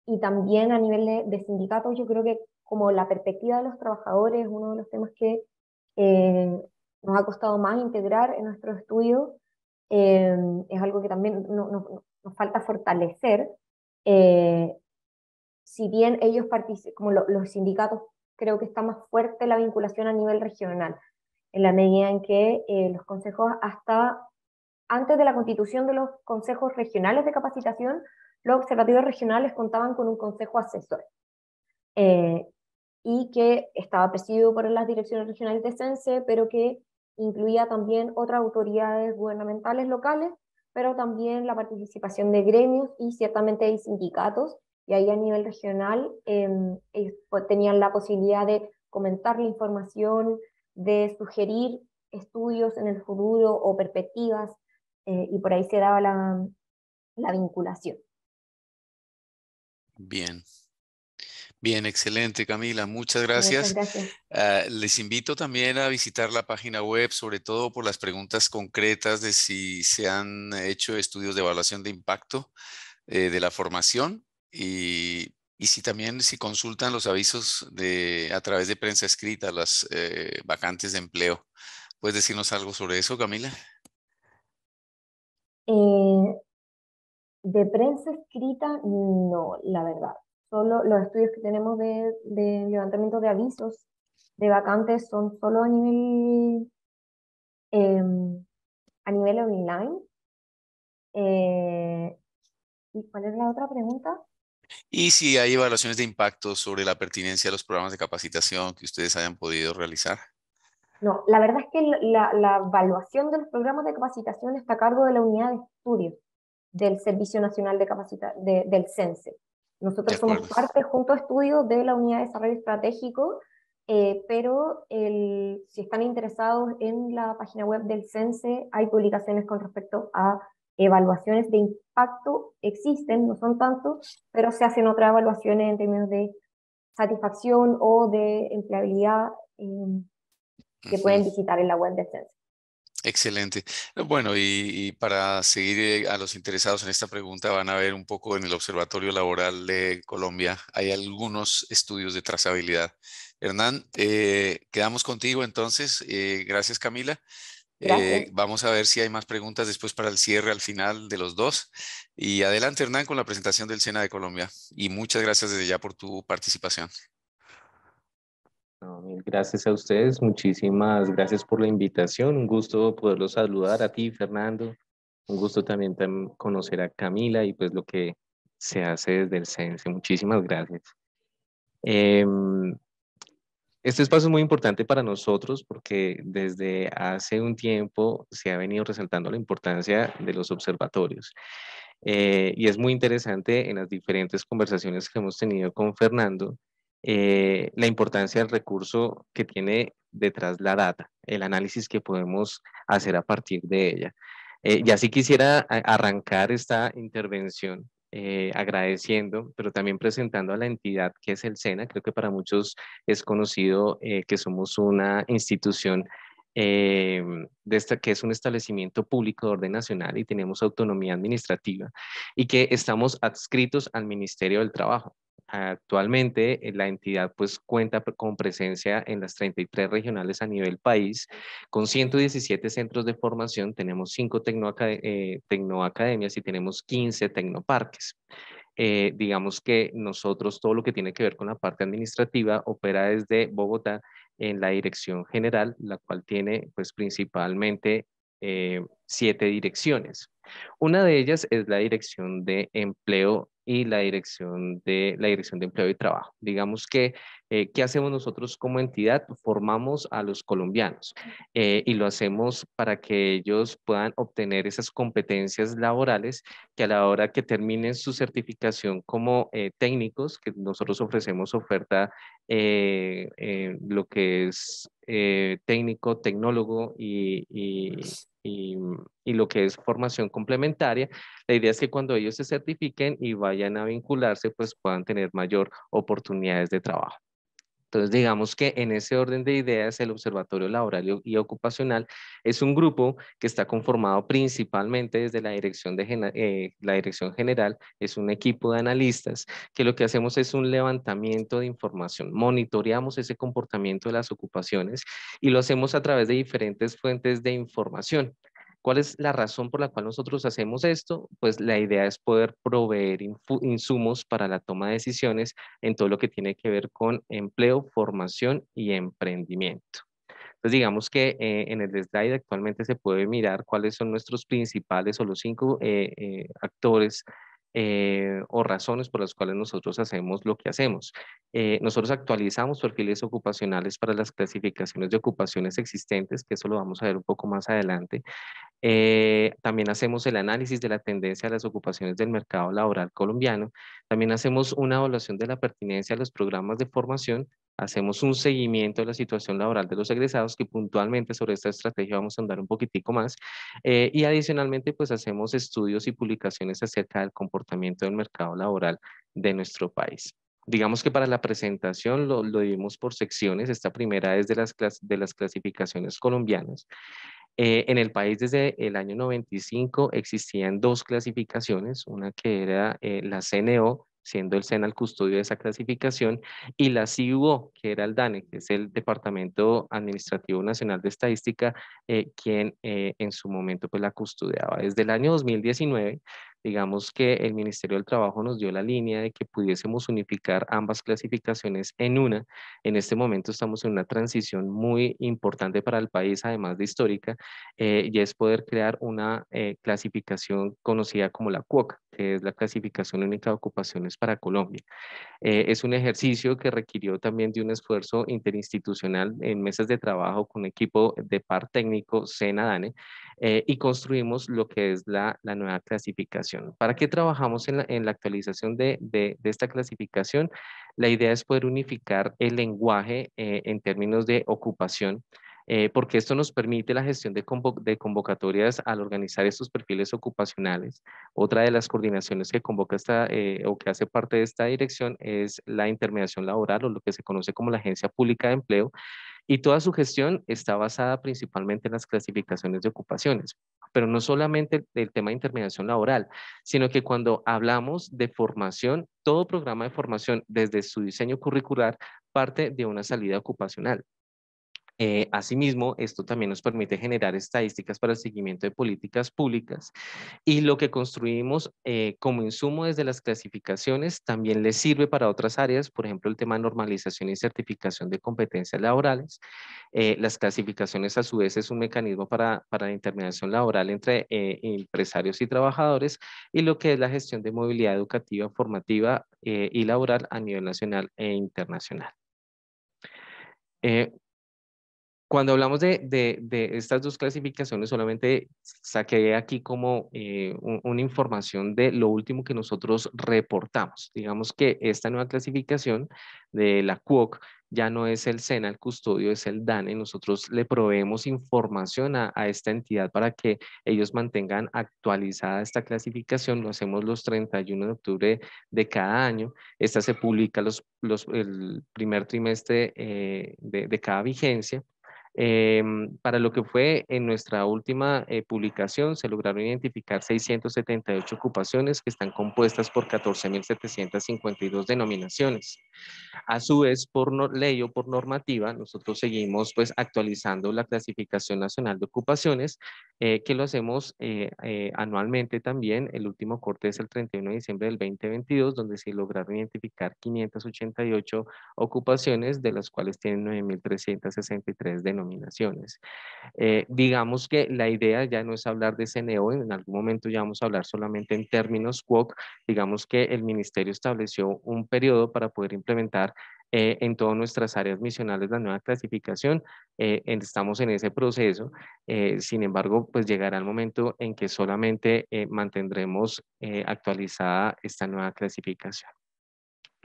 y también a nivel de, sindicatos, yo creo que como la perspectiva de los trabajadores es uno de los temas que nos ha costado más integrar en nuestro estudio, es algo que también nos falta fortalecer, eh, si bien ellos participan, como los sindicatos, creo que está más fuerte la vinculación a nivel regional, en la medida en que eh, los consejos hasta antes de la constitución de los consejos regionales de capacitación, los observatorios regionales contaban con un consejo asesor eh, y que estaba presidido por las direcciones regionales de CENSE, pero que incluía también otras autoridades gubernamentales locales pero también la participación de gremios y ciertamente hay sindicatos, y ahí a nivel regional em, pues, tenían la posibilidad de comentar la información, de sugerir estudios en el futuro o perspectivas, eh, y por ahí se daba la vinculación. Bien, Bien, excelente, Camila. Muchas gracias. Ah, les invito también a visitar la página web, sobre todo por las preguntas concretas de si se han hecho estudios de evaluación de impacto eh, de la formación y, si también si consultan los avisos de, a través de prensa escrita, las eh, vacantes de empleo. ¿Puedes decirnos algo sobre eso, Camila? Eh, de prensa escrita, no, la verdad solo los estudios que tenemos de, levantamiento de avisos de vacantes son solo a nivel, em, a nivel online. Eh, ¿Y cuál es la otra pregunta? Y si hay evaluaciones de impacto sobre la pertinencia de los programas de capacitación que ustedes hayan podido realizar. No, la verdad es que la, evaluación de los programas de capacitación está a cargo de la unidad de estudios del Servicio Nacional de capacita del CENSE. Nosotros somos parte junto a estudios de la Unidad de Desarrollo Estratégico, eh, pero si están interesados en la página web del CENSE, hay publicaciones con respecto a evaluaciones de impacto, existen, no son tantos, pero se hacen otras evaluaciones en términos de satisfacción o de empleabilidad eh, que pueden visitar en la web del CENSE. Excelente. Eh, bueno, y, para seguir eh, a los interesados en esta pregunta, van a ver un poco en el Observatorio Laboral de Colombia, hay algunos estudios de trazabilidad. Hernán, eh, quedamos contigo entonces. gracias, Camila. vamos a ver si hay más preguntas después para el cierre al final de los dos. Y adelante, Hernán, con la presentación del SENA de Colombia. Y muchas gracias desde ya por tu participación gracias a ustedes, muchísimas gracias por la invitación, un gusto poderlos saludar a ti, Fernando, un gusto también, conocer a Camila y pues lo que se hace desde el CENSE, muchísimas gracias. Em, este espacio es muy importante para nosotros porque desde hace un tiempo se ha venido resaltando la importancia de los observatorios. Eh, y es muy interesante en las diferentes conversaciones que hemos tenido con Fernando eh, la importancia del recurso que tiene detrás la data, el análisis que podemos hacer a partir de ella. Eh, y así quisiera arrancar esta intervención eh, agradeciendo, pero también presentando a la entidad que es el SENA. Creo que para muchos es conocido que somos una institución que es un establecimiento público de orden nacional y tenemos autonomía administrativa y que estamos adscritos al Ministerio del Trabajo. Actualmente eh, la entidad pues cuenta con presencia en las 33 regionales a nivel país, con 117 centros de formación, tenemos 5 eh, tecnoacademias y tenemos 15 tecnoparques. Eh, digamos que nosotros todo lo que tiene que ver con la parte administrativa opera desde Bogotá en la dirección general, la cual tiene pues principalmente siete direcciones. Una de ellas es la dirección de empleo y la dirección de, la dirección de empleo y trabajo. Digamos que eh, ¿qué hacemos nosotros como entidad? Formamos a los colombianos eh, y lo hacemos para que ellos puedan obtener esas competencias laborales que a la hora que terminen su certificación como eh, técnicos, que nosotros ofrecemos oferta, lo que es técnico, tecnólogo y pues y, y, lo que es formación complementaria. La idea es que cuando ellos se certifiquen y vayan a vincularse, pues puedan tener mayor oportunidades de trabajo. Entonces, digamos que en ese orden de ideas, el Observatorio Laboral y Ocupacional es un grupo que está conformado principalmente desde la Dirección, de, eh, la dirección General, es un equipo de analistas que lo que hacemos es un levantamiento de información, monitoreamos ese comportamiento de las ocupaciones y lo hacemos a través de diferentes fuentes de información. ¿Cuál es la razón por la cual nosotros hacemos esto? Pues la idea es poder proveer insumos para la toma de decisiones en todo lo que tiene que ver con empleo, formación y emprendimiento. Entonces, digamos que eh, en el slide actualmente se puede mirar cuáles son nuestros principales o los cinco eh, eh, actores o razones por las cuales nosotros hacemos lo que hacemos. nosotros actualizamos perfiles ocupacionales para las clasificaciones de ocupaciones existentes, que eso lo vamos a ver un poco más adelante. Eh, también hacemos el análisis de la tendencia a las ocupaciones del mercado laboral colombiano. También hacemos una evaluación de la pertinencia a los programas de formación. Hacemos un seguimiento de la situación laboral de los egresados, que puntualmente sobre esta estrategia vamos a andar un poquitico más. Eh, y adicionalmente, pues hacemos estudios y publicaciones acerca del comportamiento del mercado laboral de nuestro país digamos que para la presentación lo, lo dimos por secciones. Esta primera es de las clasificaciones colombianas. Eh, en el país desde el año 95 existían dos clasificaciones, una que era eh, la CNO, siendo el SENA el custodio de esa clasificación, y la CIUO, que era el DANE, que es el Departamento Administrativo Nacional de Estadística, eh, quien en su momento pues, la custodiaba. Desde el año 2019 digamos que el Ministerio del Trabajo nos dio la línea de que pudiésemos unificar ambas clasificaciones en una. En este momento estamos en una transición muy importante para el país, además de histórica, eh, y es poder crear una eh, clasificación conocida como la CUOC, que es la Clasificación Única de Ocupaciones para Colombia. Eh, es un ejercicio que requirió también de un esfuerzo interinstitucional en mesas de trabajo con equipo de par técnico, SENA-DANE, eh, y construimos lo que es la, nueva clasificación. ¿Para qué trabajamos en la, actualización de, esta clasificación? La idea es poder unificar el lenguaje eh, en términos de ocupación, eh, porque esto nos permite la gestión de, de, convocatorias al organizar estos perfiles ocupacionales. Otra de las coordinaciones que convoca esta, o que hace parte de esta dirección es la intermediación laboral o lo que se conoce como la Agencia Pública de Empleo, y toda su gestión está basada principalmente en las clasificaciones de ocupaciones, pero no solamente el tema de intermediación laboral, sino que cuando hablamos de formación, todo programa de formación desde su diseño curricular parte de una salida ocupacional. Eh, asimismo, esto también nos permite generar estadísticas para el seguimiento de políticas públicas y lo que construimos eh, como insumo desde las clasificaciones también les sirve para otras áreas, por ejemplo, el tema de normalización y certificación de competencias laborales. Eh, las clasificaciones a su vez es un mecanismo para, la intermediación laboral entre empresarios y trabajadores y lo que es la gestión de movilidad educativa, formativa y laboral a nivel nacional e internacional. Cuando hablamos de, estas dos clasificaciones, solamente saqué aquí como eh, una información de lo último que nosotros reportamos. Digamos que esta nueva clasificación de la CUOC ya no es el SENA, el custodio, es el DANE. Nosotros le proveemos información a, esta entidad para que ellos mantengan actualizada esta clasificación. Lo hacemos los 31 de octubre de cada año. Esta se publica los, el primer trimestre eh, de, de cada vigencia. Em, para lo que fue en nuestra última eh, publicación, se lograron identificar 678 ocupaciones que están compuestas por 14.752 denominaciones. A su vez, por ley o por normativa, nosotros seguimos pues actualizando la clasificación nacional de ocupaciones, eh, que lo hacemos eh, anualmente también. El último corte es el 31 de diciembre del 2022, donde se lograron identificar 588 ocupaciones, de las cuales tienen 9.363 denominaciones eh, digamos que la idea ya no es hablar de CNEO en algún momento ya vamos a hablar solamente en términos WOC, digamos que el ministerio estableció un periodo para poder implementar eh, en todas nuestras áreas misionales la nueva clasificación. Eh, estamos en ese proceso. sin embargo, pues llegará el momento en que solamente mantendremos actualizada esta nueva clasificación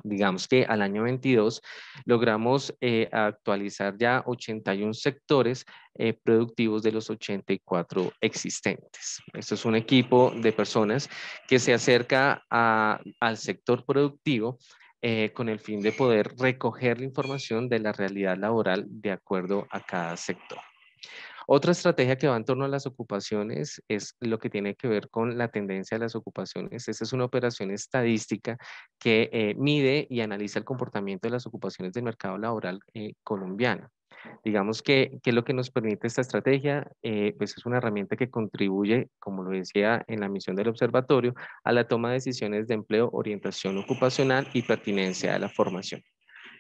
digamos que al año 22 logramos eh, actualizar ya 81 sectores eh, productivos de los 84 existentes. Esto es un equipo de personas que se acerca al sector productivo eh, con el fin de poder recoger la información de la realidad laboral de acuerdo a cada sector. Otra estrategia que va en torno a las ocupaciones es lo que tiene que ver con la tendencia de las ocupaciones. Esa es una operación estadística que eh, mide y analiza el comportamiento de las ocupaciones del mercado laboral eh, colombiano. Digamos que, lo que nos permite esta estrategia, eh, pues es una herramienta que contribuye, como lo decía en la misión del observatorio, a la toma de decisiones de empleo, orientación ocupacional y pertinencia de la formación.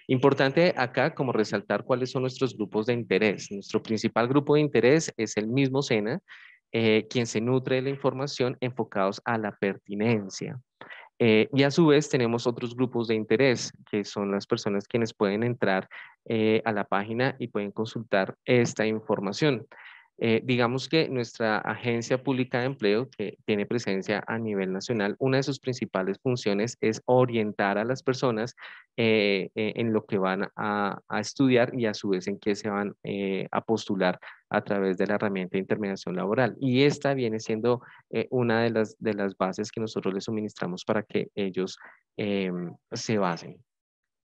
Importante acá como resaltar cuáles son nuestros grupos de interés. Nuestro principal grupo de interés es el mismo SENA, eh, quien se nutre de la información enfocados a la pertinencia. Eh, y a su vez tenemos otros grupos de interés, que son las personas quienes pueden entrar eh, a la página y pueden consultar esta información. Eh, digamos que nuestra agencia pública de empleo, que tiene presencia a nivel nacional, una de sus principales funciones es orientar a las personas eh, e, en lo que van a, estudiar y a su vez en qué se van eh, a postular a través de la herramienta de intermediación laboral. Y esta viene siendo una de las, de las bases que nosotros les suministramos para que ellos em, se basen.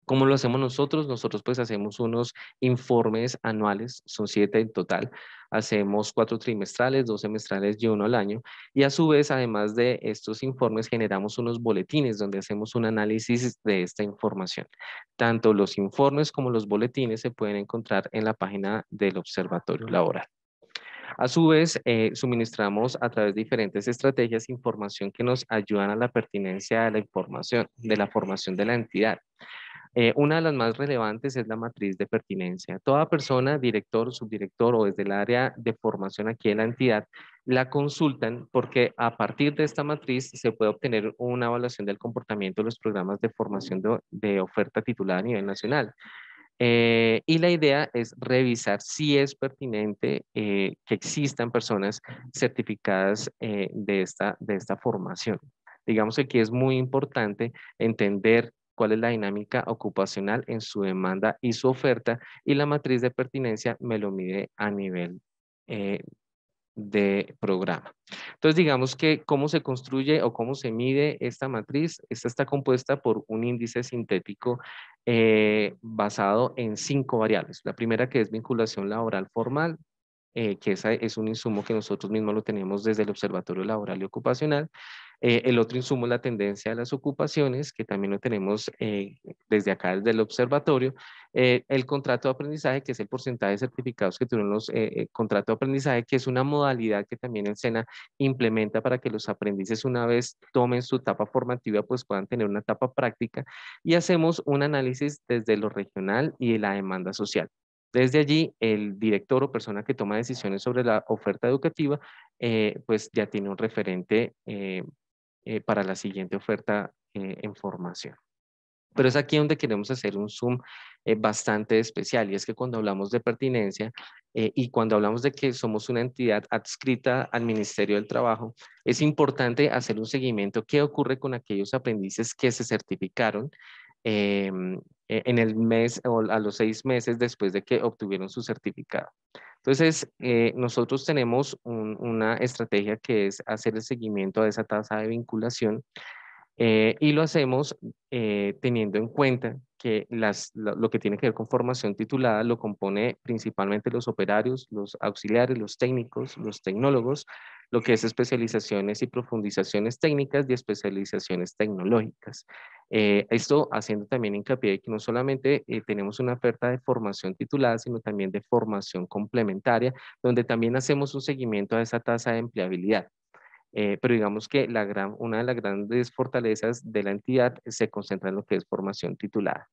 ¿Cómo lo hacemos nosotros? Nosotros pues hacemos unos informes anuales, son siete en total. Hacemos cuatro trimestrales, dos semestrales y uno al año. Y a su vez, además de estos informes, generamos unos boletines donde hacemos un análisis de esta información. Tanto los informes como los boletines se pueden encontrar en la página del Observatorio Laboral. A su vez, eh, suministramos a través de diferentes estrategias información que nos ayudan a la pertinencia de la información, de la formación de la entidad. Eh, una de las más relevantes es la matriz de pertinencia. Toda persona, director, subdirector o desde el área de formación aquí en la entidad, la consultan porque a partir de esta matriz se puede obtener una evaluación del comportamiento de los programas de formación de, oferta titulada a nivel nacional. Eh, y la idea es revisar si es pertinente eh, que existan personas certificadas de, esta, de esta formación. Digamos que aquí es muy importante entender cuál es la dinámica ocupacional en su demanda y su oferta y la matriz de pertinencia me lo mide a nivel eh, de programa. Entonces digamos que cómo se construye o cómo se mide esta matriz, esta está compuesta por un índice sintético eh, basado en cinco variables. La primera que es vinculación laboral formal, eh, que esa es un insumo que nosotros mismos lo tenemos desde el Observatorio Laboral y Ocupacional. Eh, el otro insumo es la tendencia de las ocupaciones, que también lo tenemos eh, desde acá, desde el observatorio. Eh, el contrato de aprendizaje, que es el porcentaje de certificados que tuvieron los contratos de aprendizaje, que es una modalidad que también el SENA implementa para que los aprendices una vez tomen su etapa formativa, pues puedan tener una etapa práctica. Y hacemos un análisis desde lo regional y de la demanda social. Desde allí, el director o persona que toma decisiones sobre la oferta educativa, pues ya tiene un referente eh, eh, para la siguiente oferta eh, en formación. Pero es aquí donde queremos hacer un zoom eh, bastante especial y es que cuando hablamos de pertinencia y cuando hablamos de que somos una entidad adscrita al Ministerio del Trabajo, es importante hacer un seguimiento qué ocurre con aquellos aprendices que se certificaron Em, e-, en el mes o a los seis meses después de que obtuvieron su certificado. Entonces, eh, nosotros tenemos una estrategia que es hacer el seguimiento a esa tasa de vinculación eh, y lo hacemos eh, teniendo en cuenta que las, lo que tiene que ver con formación titulada lo compone principalmente los operarios, los auxiliares, los técnicos, los tecnólogos lo que es especializaciones y profundizaciones técnicas y especializaciones tecnológicas. Eh, esto haciendo también hincapié que no solamente eh, tenemos una oferta de formación titulada, sino también de formación complementaria, donde también hacemos un seguimiento a esa tasa de empleabilidad. Eh, pero digamos que una de las grandes fortalezas de la entidad se concentra en lo que es formación titulada.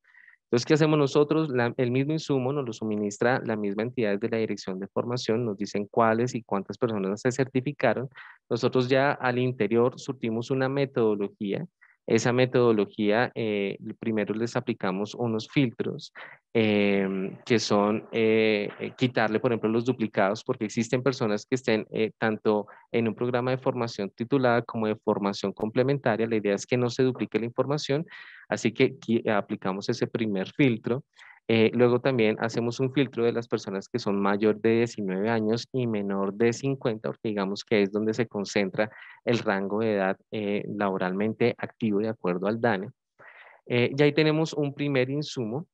Entonces, ¿qué hacemos nosotros? el mismo insumo nos lo suministra la misma entidad de la dirección de formación, nos dicen cuáles y cuántas personas se certificaron. Nosotros ya al interior surtimos una metodología esa metodología, eh, primero les aplicamos unos filtros em, que son eh, eh, quitarle, por ejemplo, los duplicados, porque existen personas que estén tanto en un programa de formación titulada como de formación complementaria. La idea es que no se duplique la información, así que aplicamos ese primer filtro. Eh, luego también hacemos un filtro de las personas que son mayor de 19 años y menor de 50, porque digamos que es donde se concentra el rango de edad eh, laboralmente activo de acuerdo al DANE. Eh, y ahí tenemos un primer insumo,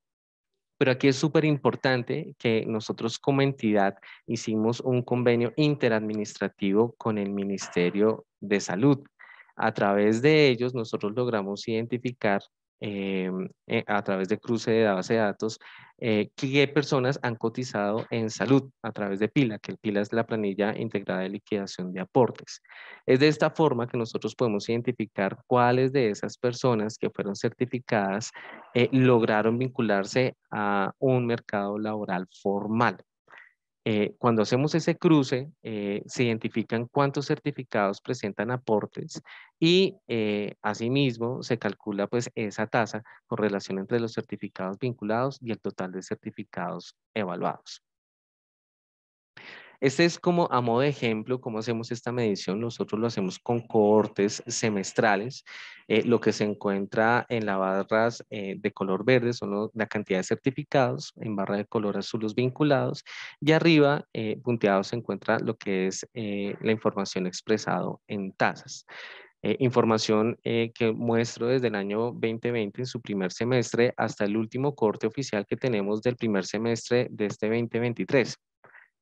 pero aquí es súper importante que nosotros como entidad hicimos un convenio interadministrativo con el Ministerio de Salud. A través de ellos nosotros logramos identificar eh, eh, a través de cruce de base de datos eh, qué personas han cotizado en salud a través de PILA, que el PILA es la planilla integrada de liquidación de aportes. Es de esta forma que nosotros podemos identificar cuáles de esas personas que fueron certificadas lograron vincularse a un mercado laboral formal. Eh, cuando hacemos ese cruce, eh, se identifican cuántos certificados presentan aportes y eh, asimismo se calcula pues esa tasa con relación entre los certificados vinculados y el total de certificados evaluados. Este es como a modo de ejemplo cómo hacemos esta medición. Nosotros lo hacemos con cohortes semestrales. Eh, lo que se encuentra en las barras eh, de color verde son la cantidad de certificados, en barra de color azul los vinculados, y arriba eh, punteado se encuentra lo que es la información expresado en tasas. información que muestro desde el año 2020 en su primer semestre hasta el último corte oficial que tenemos del primer semestre de este 2023.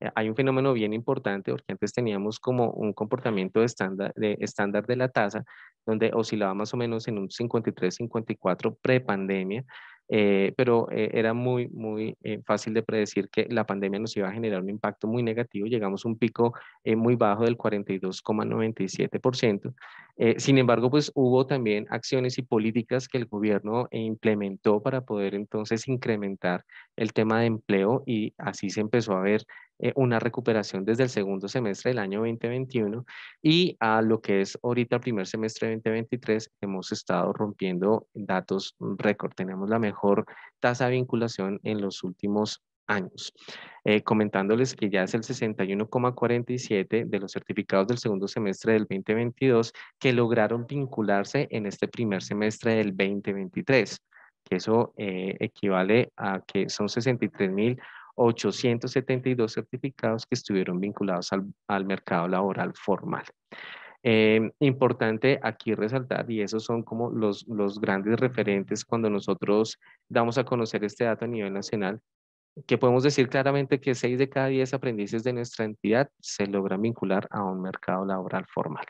Eh, hay un fenómeno bien importante porque antes teníamos como un comportamiento de estándar, de estándar de la tasa donde oscilaba más o menos en un 53-54 prepandemia, eh, pero eh, era muy, muy eh, fácil de predecir que la pandemia nos iba a generar un impacto muy negativo. Llegamos a un pico muy bajo del 42,97%. sin embargo, pues hubo también acciones y políticas que el gobierno implementó para poder entonces incrementar el tema de empleo y así se empezó a ver eh, una recuperación desde el segundo semestre del año 2021 y a lo que es ahorita el primer semestre de 2023 hemos estado rompiendo datos récord. Tenemos la mejor tasa de vinculación en los últimos años. Eh, comentándoles que ya es el 61,47 de los certificados del segundo semestre del 2022 que lograron vincularse en este primer semestre del 2023, que eso eh, equivale a que son 63 872 certificados que estuvieron vinculados al, mercado laboral formal. Eh, importante aquí resaltar, y esos son como los, los grandes referentes cuando nosotros damos a conocer este dato a nivel nacional, que podemos decir claramente que 6 de cada 10 aprendices de nuestra entidad se logran vincular a un mercado laboral formal.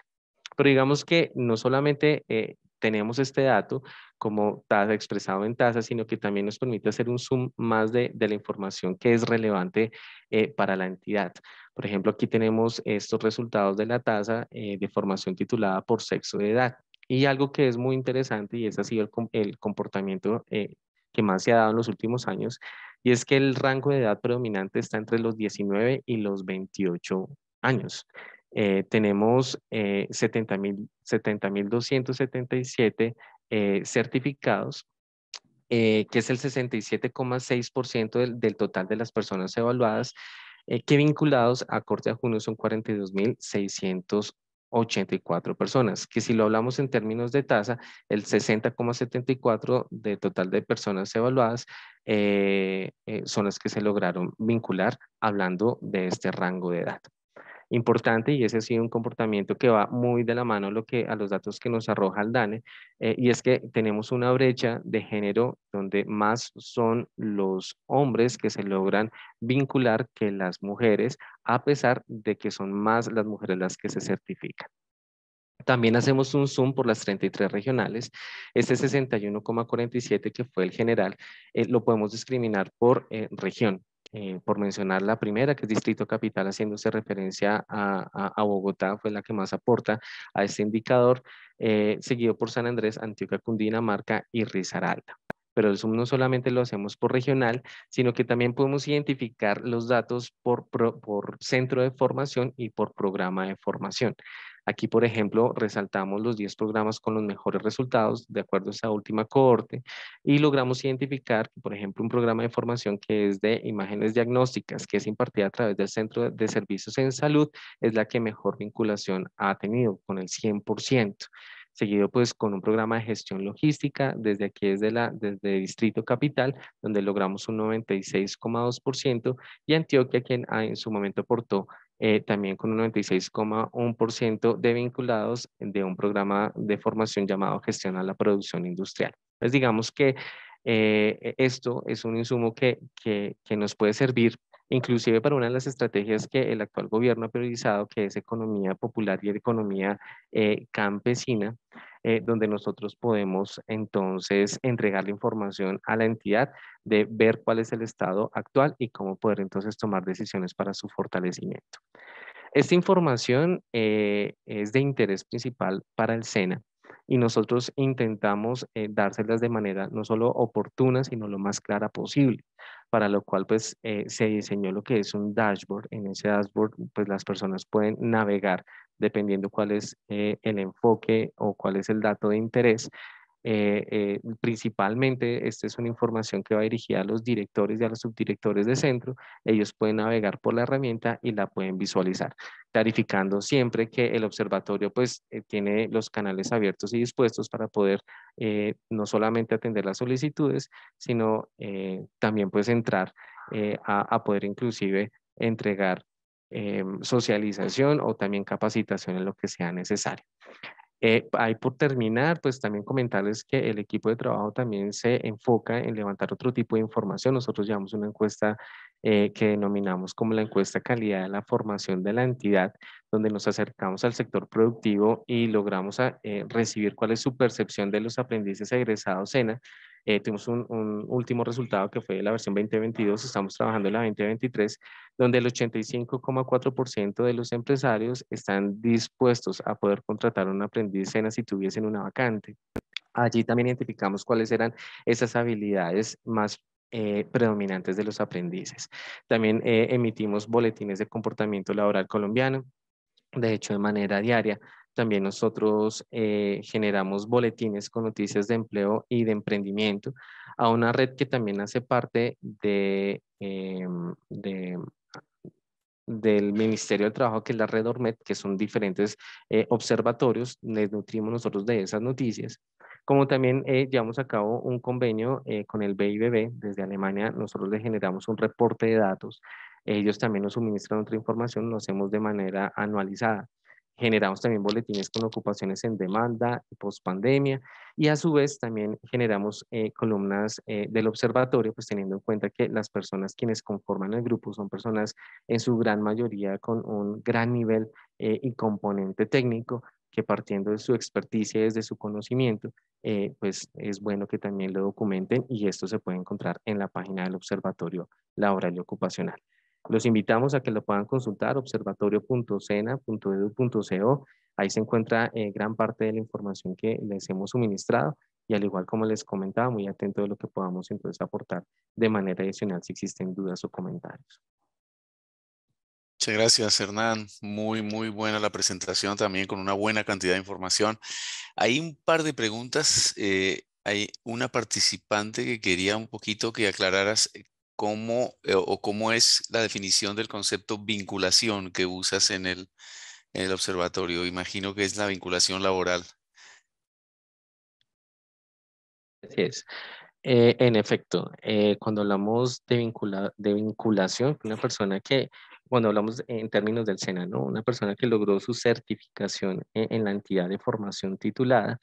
Pero digamos que no solamente eh, tenemos este dato como tasa expresado en tasa, sino que también nos permite hacer un zoom más de, la información que es relevante eh, para la entidad. Por ejemplo, aquí tenemos estos resultados de la tasa eh, de formación titulada por sexo de edad. Y algo que es muy interesante y es ha el, el comportamiento eh, que más se ha dado en los últimos años, y es que el rango de edad predominante está entre los 19 y los 28 años. Eh, tenemos eh, 70.277 eh, certificados, eh, que es el 67,6% del, total de las personas evaluadas, que vinculados a corte de junio son 42.684 personas, que si lo hablamos en términos de tasa, el 60,74% del total de personas evaluadas son las que se lograron vincular hablando de este rango de edad importante y ese ha sido un comportamiento que va muy de la mano lo que, a los datos que nos arroja el DANE eh, y es que tenemos una brecha de género donde más son los hombres que se logran vincular que las mujeres a pesar de que son más las mujeres las que se certifican. También hacemos un zoom por las 33 regionales. Este 61,47 que fue el general, eh, lo podemos discriminar por eh, región. Eh, por mencionar la primera, que es Distrito Capital, haciéndose referencia a, Bogotá, fue la que más aporta a este indicador, eh, seguido por San Andrés, Antioquia, Cundinamarca y Risaralda. Pero eso no solamente lo hacemos por regional, sino que también podemos identificar los datos por centro de formación y por programa de formación. Aquí, por ejemplo, resaltamos los 10 programas con los mejores resultados de acuerdo a esa última cohorte y logramos identificar, por ejemplo, un programa de formación que es de imágenes diagnósticas, que es impartida a través del Centro de Servicios en Salud, es la que mejor vinculación ha tenido, con el 100% seguido pues con un programa de gestión logística desde aquí desde la desde Distrito Capital donde logramos un 96,2% y Antioquia quien ah, en su momento aportó eh, también con un 96,1% de vinculados de un programa de formación llamado Gestión a la Producción Industrial. Entonces, digamos que eh, e-, esto es un insumo que, que, nos puede servir inclusive para una de las estrategias que el actual gobierno ha priorizado, que es economía popular y economía eh, campesina, eh, donde nosotros podemos entonces entregar la información a la entidad de ver cuál es el estado actual y cómo poder entonces tomar decisiones para su fortalecimiento. Esta información eh, es de interés principal para el SENA y nosotros intentamos eh, dárselas de manera no solo oportuna, sino lo más clara posible, para lo cual pues eh, se diseñó lo que es un dashboard. En ese dashboard pues las personas pueden navegar dependiendo cuál es eh, el enfoque o cuál es el dato de interés eh, eh, principalmente, esta es una información que va dirigida a los directores y a los subdirectores de centro. Ellos pueden navegar por la herramienta y la pueden visualizar, clarificando siempre que el observatorio pues, eh, tiene los canales abiertos y dispuestos para poder no solamente atender las solicitudes, sino también pues, entrar a, poder inclusive entregar em, socialización o también capacitación en lo que sea necesario. Eh, ahí por terminar, pues también comentarles que el equipo de trabajo también se enfoca en levantar otro tipo de información. Nosotros llevamos una encuesta eh, que denominamos como la encuesta calidad de la formación de la entidad, donde nos acercamos al sector productivo y logramos ah, eh, recibir cuál es su percepción de los aprendices egresados escena eh, tuvimos un, último resultado que fue la versión 2022, estamos trabajando en la 2023, donde el 85,4% de los empresarios están dispuestos a poder contratar a un aprendiz si tuviesen una vacante. Allí también identificamos cuáles eran esas habilidades más eh, predominantes de los aprendices. También eh, emitimos boletines de comportamiento laboral colombiano, de hecho de manera diaria, también nosotros eh, generamos boletines con noticias de empleo y de emprendimiento a una red que también hace parte de, em, del Ministerio del Trabajo, que es la red ORMET, que son diferentes eh, observatorios, les nutrimos nosotros de esas noticias. Como también eh, llevamos a cabo un convenio con el BIBB, desde Alemania nosotros le generamos un reporte de datos, ellos también nos suministran otra información, lo hacemos de manera anualizada generamos también boletines con ocupaciones en demanda y pospandemia y a su vez también generamos eh, columnas eh, del observatorio, pues teniendo en cuenta que las personas quienes conforman el grupo son personas en su gran mayoría con un gran nivel eh, y componente técnico que partiendo de su experticia, desde su conocimiento, pues es bueno que también lo documenten y esto se puede encontrar en la página del observatorio laboral y ocupacional. Los invitamos a que lo puedan consultar observatorio.cena.edu.co. Ahí se encuentra eh, gran parte de la información que les hemos suministrado y al igual como les comentaba, muy atento de lo que podamos entonces aportar de manera adicional si existen dudas o comentarios. Muchas gracias, Hernán. Muy, muy buena la presentación también con una buena cantidad de información. Hay un par de preguntas. Eh, hay una participante que quería un poquito que aclararas eh, cómo, eh, o cómo es la definición del concepto vinculación que usas en el, el observatorio. Imagino que es la vinculación laboral. Así es. Eh, en efecto, eh, cuando hablamos de, vincula, de vinculación, una persona que, cuando hablamos en términos del SENA, una persona que logró su certificación e-, en la entidad de formación titulada,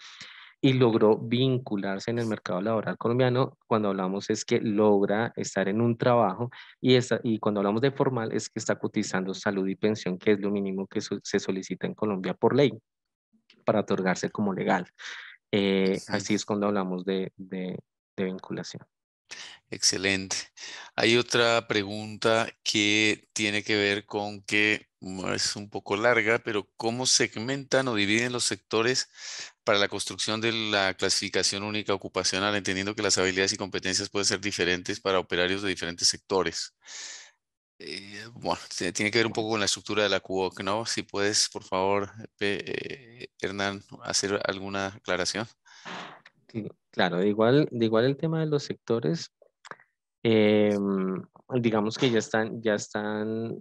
y logró vincularse en el mercado laboral colombiano. Cuando hablamos es que logra estar en un trabajo y, y cuando hablamos de formal es que está cotizando salud y pensión, que es lo mínimo que se solicita en Colombia por ley para otorgarse como legal. Eh, así es cuando hablamos de vinculación. Excelente. Hay otra pregunta que tiene que ver con que mm, es un poco larga, pero ¿cómo segmentan o dividen los sectores para la construcción de la clasificación única ocupacional, entendiendo que las habilidades y competencias pueden ser diferentes para operarios de diferentes sectores? Eh, bueno, tiene que ver un poco con la estructura de la CUOC, ¿no? Si puedes, por favor, eh, Hernán, hacer alguna aclaración claro, de igual, el tema de los sectores, em, digamos que ya están, ya están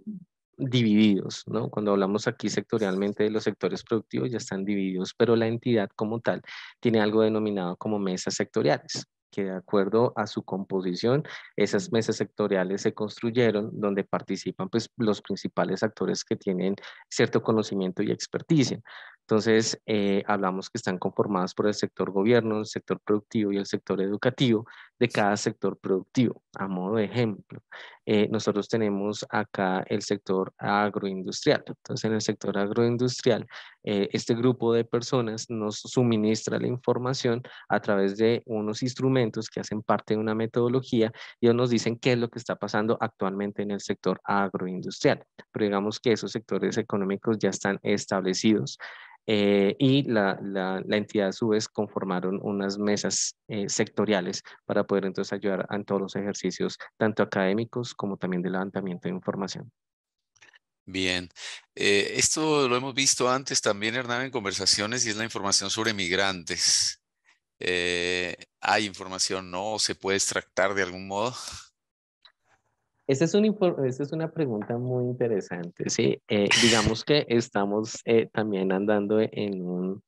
divididos, ¿no? Cuando hablamos aquí sectorialmente de los sectores productivos, ya están divididos, pero la entidad como tal tiene algo denominado como mesas sectoriales que de acuerdo a su composición, esas mesas sectoriales se construyeron donde participan pues, los principales actores que tienen cierto conocimiento y experticia. Entonces, eh, hablamos que están conformadas por el sector gobierno, el sector productivo y el sector educativo de cada sector productivo. A modo de ejemplo, eh, nosotros tenemos acá el sector agroindustrial. Entonces, en el sector agroindustrial, eh, este grupo de personas nos suministra la información a través de unos instrumentos que hacen parte de una metodología y nos dicen qué es lo que está pasando actualmente en el sector agroindustrial. Pero digamos que esos sectores económicos ya están establecidos. Eh, y la, entidad a su vez conformaron unas mesas eh, sectoriales para poder entonces ayudar en todos los ejercicios, tanto académicos como también de levantamiento de información. Bien, eh, esto lo hemos visto antes también, Hernán, en conversaciones y es la información sobre migrantes. ¿Hay información? ¿No? ¿Se puede extractar de algún modo? Esta es, es una pregunta muy interesante, ¿sí? Eh, digamos que estamos eh, también andando en un,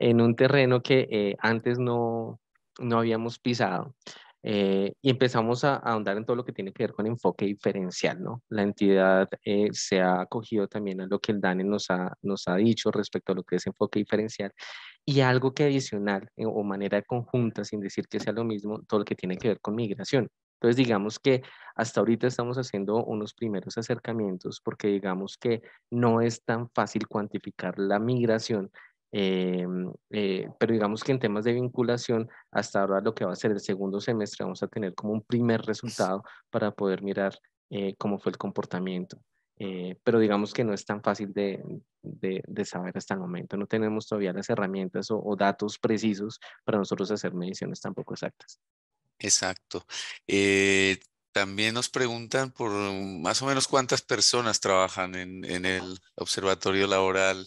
en un terreno que eh, antes no, no habíamos pisado. y empezamos a, ahondar en todo lo que tiene que ver con enfoque diferencial, ¿no? La entidad se ha acogido también a lo que el DANE nos ha, nos ha dicho respecto a lo que es enfoque diferencial y algo que adicional o manera conjunta, sin decir que sea lo mismo, todo lo que tiene que ver con migración. Entonces, digamos que hasta ahorita estamos haciendo unos primeros acercamientos porque digamos que no es tan fácil cuantificar la migración, eh, eh, pero digamos que en temas de vinculación, hasta ahora lo que va a ser el segundo semestre, vamos a tener como un primer resultado para poder mirar eh, cómo fue el comportamiento. pero digamos que no es tan fácil de, saber hasta el momento. No tenemos todavía las herramientas o, o datos precisos para nosotros hacer mediciones tampoco exactas. Exacto. Eh, también nos preguntan por más o menos cuántas personas trabajan en, el observatorio laboral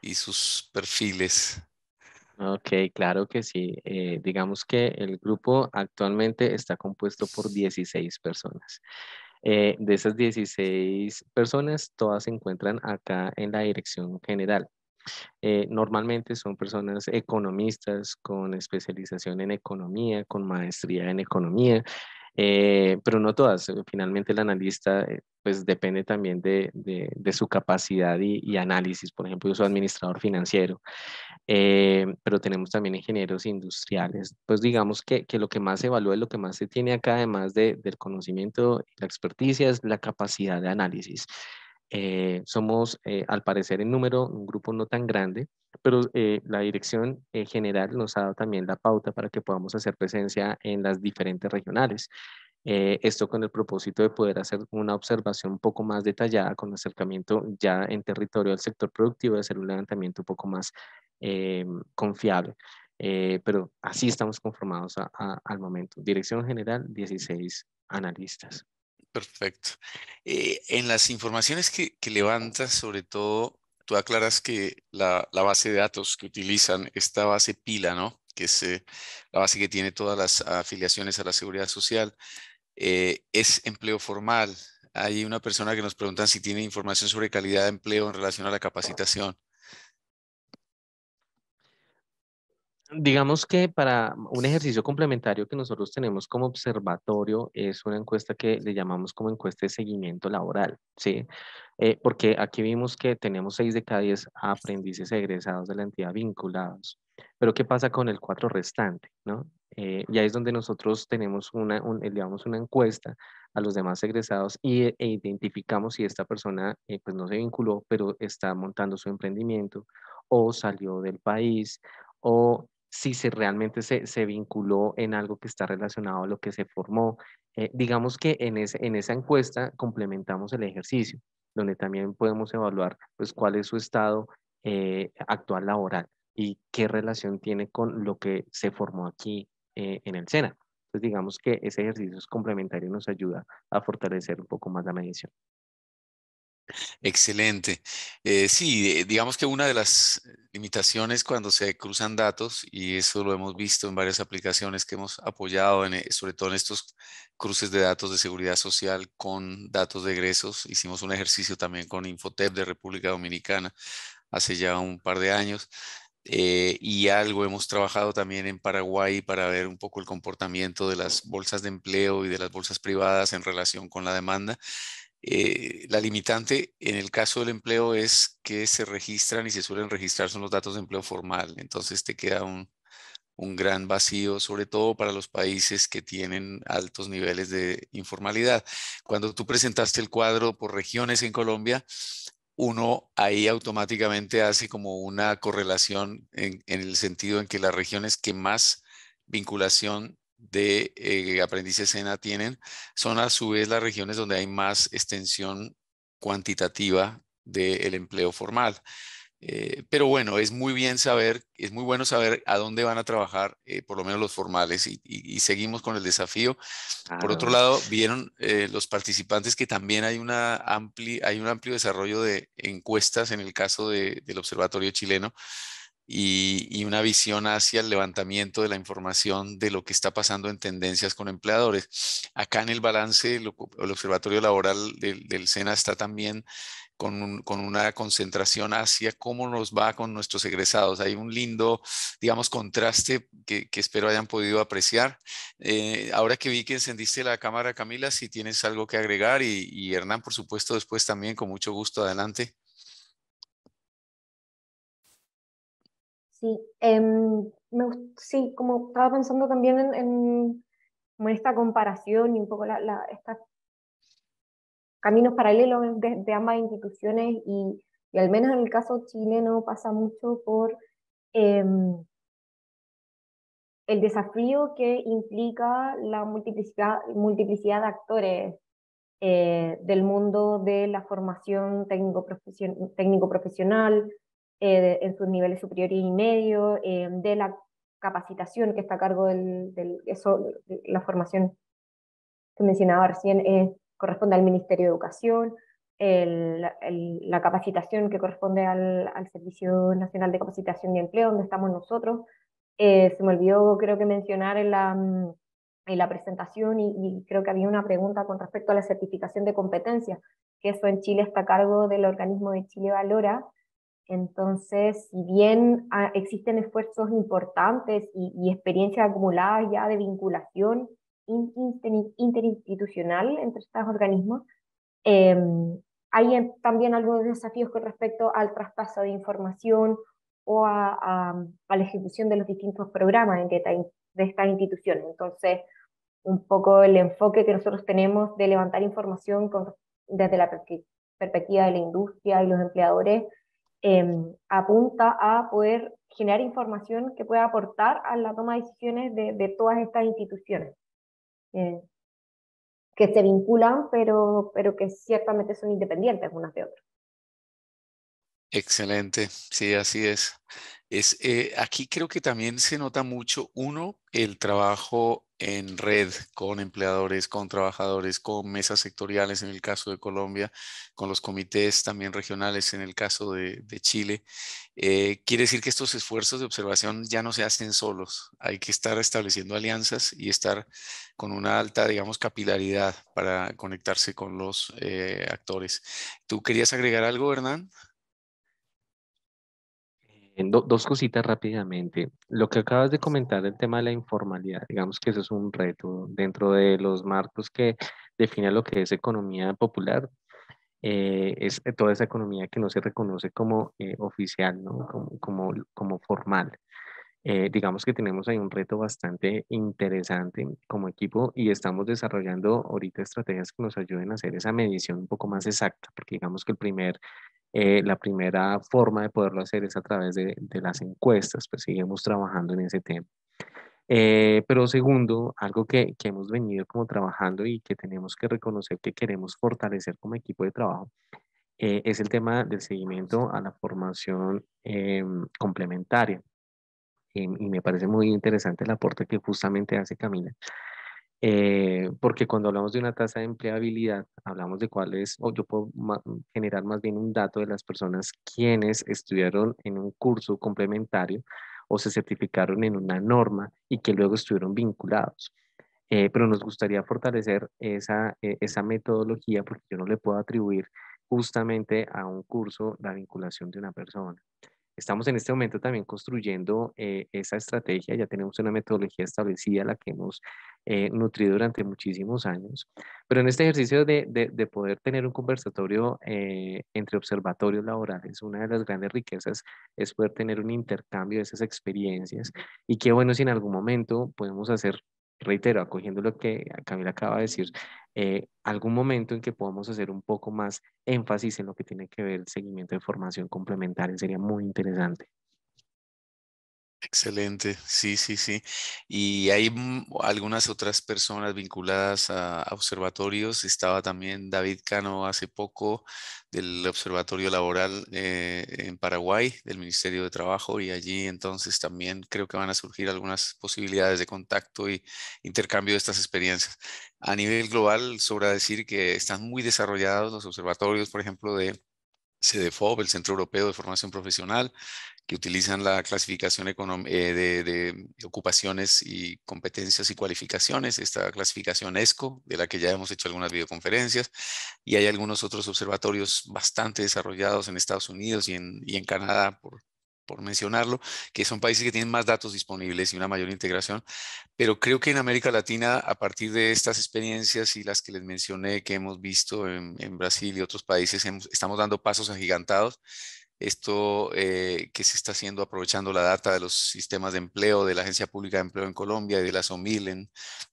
y sus perfiles. Ok, claro que sí. Eh, digamos que el grupo actualmente está compuesto por 16 personas. Eh, de esas 16 personas, todas se encuentran acá en la dirección general. Eh, normalmente son personas economistas con especialización en economía, con maestría en economía, eh, pero no todas. Eh, finalmente el analista pues depende también de, de, su capacidad y, análisis. Por ejemplo, yo soy administrador financiero, pero tenemos también ingenieros industriales. Pues digamos que, que, lo que más se evalúa lo que más se tiene acá, además de, del conocimiento y la experticia, es la capacidad de análisis. Eh, somos, eh, al parecer, en número, un grupo no tan grande, pero eh, la dirección general nos ha dado también la pauta para que podamos hacer presencia en las diferentes regionales. esto con el propósito de poder hacer una observación un poco más detallada con acercamiento ya en territorio del sector productivo, de hacer un levantamiento un poco más confiable. pero así estamos conformados al momento. Dirección general, 16 analistas. Perfecto. Eh, en las informaciones que, levantas, sobre todo, tú aclaras que la, base de datos que utilizan, esta base PILA, ¿no? Que es eh, la base que tiene todas las afiliaciones a la seguridad social, eh, es empleo formal. Hay una persona que nos pregunta si tiene información sobre calidad de empleo en relación a la capacitación. Digamos que para un ejercicio complementario que nosotros tenemos como observatorio es una encuesta que le llamamos como encuesta de seguimiento laboral, ¿sí? Eh, porque aquí vimos que tenemos 6 de cada 10 aprendices egresados de la entidad vinculados, pero ¿qué pasa con el 4 restante, no? Eh, y es donde nosotros tenemos una, un, eh, digamos, una encuesta a los demás egresados y, eh, e identificamos si esta persona pues no se vinculó, pero está montando su emprendimiento o salió del país o si se realmente se, vinculó en algo que está relacionado a lo que se formó. Eh, digamos que en, esa encuesta complementamos el ejercicio, donde también podemos evaluar pues, cuál es su estado eh, actual laboral y qué relación tiene con lo que se formó aquí eh, en el SENA. Entonces digamos que ese ejercicio es complementario y nos ayuda a fortalecer un poco más la medición. Excelente. Eh, sí, eh, digamos que una de las limitaciones cuando se cruzan datos, y eso lo hemos visto en varias aplicaciones que hemos apoyado, en, eh, sobre todo en estos cruces de datos de seguridad social con datos de egresos. Hicimos un ejercicio también con Infotep de República Dominicana hace ya un par de años. y algo hemos trabajado también en Paraguay para ver un poco el comportamiento de las bolsas de empleo y de las bolsas privadas en relación con la demanda. Eh, la limitante en el caso del empleo es que se registran y se suelen registrar son los datos de empleo formal. Entonces te queda un, gran vacío, sobre todo para los países que tienen altos niveles de informalidad. Cuando tú presentaste el cuadro por regiones en Colombia, uno ahí automáticamente hace como una correlación en, en el sentido en que las regiones que más vinculación de eh, aprendiz escena tienen, son a su vez las regiones donde hay más extensión cuantitativa del empleo formal. Eh, pero bueno, es muy bien saber, es muy bueno saber a dónde van a trabajar, eh, por lo menos los formales, y, seguimos con el desafío. Por otro lado, vieron eh, los participantes que también hay, una ampli, hay un amplio desarrollo de encuestas en el caso del Observatorio Chileno, y, una visión hacia el levantamiento de la información de lo que está pasando en tendencias con empleadores. Acá en el balance, el, Observatorio Laboral del, SENA está también con, una concentración hacia cómo nos va con nuestros egresados. Hay un lindo, digamos, contraste que, espero hayan podido apreciar. Eh, ahora que vi que encendiste la cámara, Camila, si tienes algo que agregar y Hernán, por supuesto, después también, con mucho gusto, adelante. Sí, em, me, sí como estaba pensando también en, esta comparación y un poco la, estos caminos paralelos de, ambas instituciones y, al menos en el caso chileno pasa mucho por em, el desafío que implica la multiplicidad, de actores eh, del mundo de la formación técnico-profesional, técnico profesional eh, en sus niveles superior y medio, eh, de la capacitación que está a cargo del, eso, de la formación que mencionaba recién, eh, corresponde al Ministerio de Educación, la capacitación que corresponde al, Servicio Nacional de Capacitación y Empleo, donde estamos nosotros. se me olvidó, creo que mencionar en la, mm, en la presentación y, y, creo que había una pregunta con respecto a la certificación de competencia que eso en Chile está a cargo del organismo de Chile Valora, entonces, si bien ah, existen esfuerzos importantes y, experiencias acumuladas ya de vinculación interinstitucional entre estos organismos, em, hay también algunos desafíos con respecto al traspaso de información o a, la ejecución de los distintos programas de, estas instituciones. Entonces, un poco el enfoque que nosotros tenemos de levantar información desde la perspectiva de la industria y los empleadores Em, apunta a poder generar información que pueda aportar a la toma de decisiones de, todas estas instituciones eh, que se vinculan, pero, pero que ciertamente son independientes unas de otras. Excelente, sí, así es. Es, eh, aquí creo que también se nota mucho, uno, el trabajo en red con empleadores, con trabajadores, con mesas sectoriales en el caso de Colombia, con los comités también regionales en el caso de, Chile. Eh, quiere decir que estos esfuerzos de observación ya no se hacen solos, hay que estar estableciendo alianzas y estar con una alta, digamos, capilaridad para conectarse con los eh, actores. ¿Tú querías agregar algo, Hernán? Eh, dos cositas rápidamente. Lo que acabas de comentar del tema de la informalidad, digamos que eso es un reto dentro de los marcos que definen lo que es economía popular. Eh, es eh, toda esa economía que no se reconoce como oficial, ¿no? como, como, como formal. Eh, digamos que tenemos ahí un reto bastante interesante como equipo y estamos desarrollando ahorita estrategias que nos ayuden a hacer esa medición un poco más exacta, porque digamos que el primer, eh, la primera forma de poderlo hacer es a través de, las encuestas, pues seguimos trabajando en ese tema. Eh, pero segundo, algo que, que, hemos venido como trabajando y que tenemos que reconocer que queremos fortalecer como equipo de trabajo es el tema del seguimiento a la formación em, complementaria y, me parece muy interesante el aporte que justamente hace Camila. Eh, porque cuando hablamos de una tasa de empleabilidad, hablamos de cuál es, o yo puedo generar más bien un dato de las personas quienes estudiaron en un curso complementario o se certificaron en una norma y que luego estuvieron vinculados. Eh, pero nos gustaría fortalecer esa, e-, esa metodología porque yo no le puedo atribuir justamente a un curso la vinculación de una persona. Estamos en este momento también construyendo eh, esa estrategia, ya tenemos una metodología establecida, la que hemos eh, nutrido durante muchísimos años, pero en este ejercicio de, poder tener un conversatorio eh, entre observatorios laborales, una de las grandes riquezas es poder tener un intercambio de esas experiencias y qué bueno si en algún momento podemos hacer reitero, acogiendo lo que Camila acaba de decir, eh, algún momento en que podamos hacer un poco más énfasis en lo que tiene que ver el seguimiento de formación complementaria sería muy interesante. Excelente, sí, sí, sí. Y hay algunas otras personas vinculadas a, observatorios. Estaba también David Cano hace poco del Observatorio Laboral eh, en Paraguay, del Ministerio de Trabajo, y allí entonces también creo que van a surgir algunas posibilidades de contacto y intercambio de estas experiencias. A nivel global, sobra decir que están muy desarrollados los observatorios, por ejemplo, de CDFOB, el Centro Europeo de Formación Profesional, que utilizan la clasificación eh, de, ocupaciones y competencias y cualificaciones, esta clasificación ESCO, de la que ya hemos hecho algunas videoconferencias, y hay algunos otros observatorios bastante desarrollados en Estados Unidos y en, Canadá, por, mencionarlo, que son países que tienen más datos disponibles y una mayor integración, pero creo que en América Latina, a partir de estas experiencias y las que les mencioné que hemos visto en, Brasil y otros países, estamos dando pasos agigantados esto eh, que se está haciendo aprovechando la data de los sistemas de empleo de la Agencia Pública de Empleo en Colombia y de la SOMIL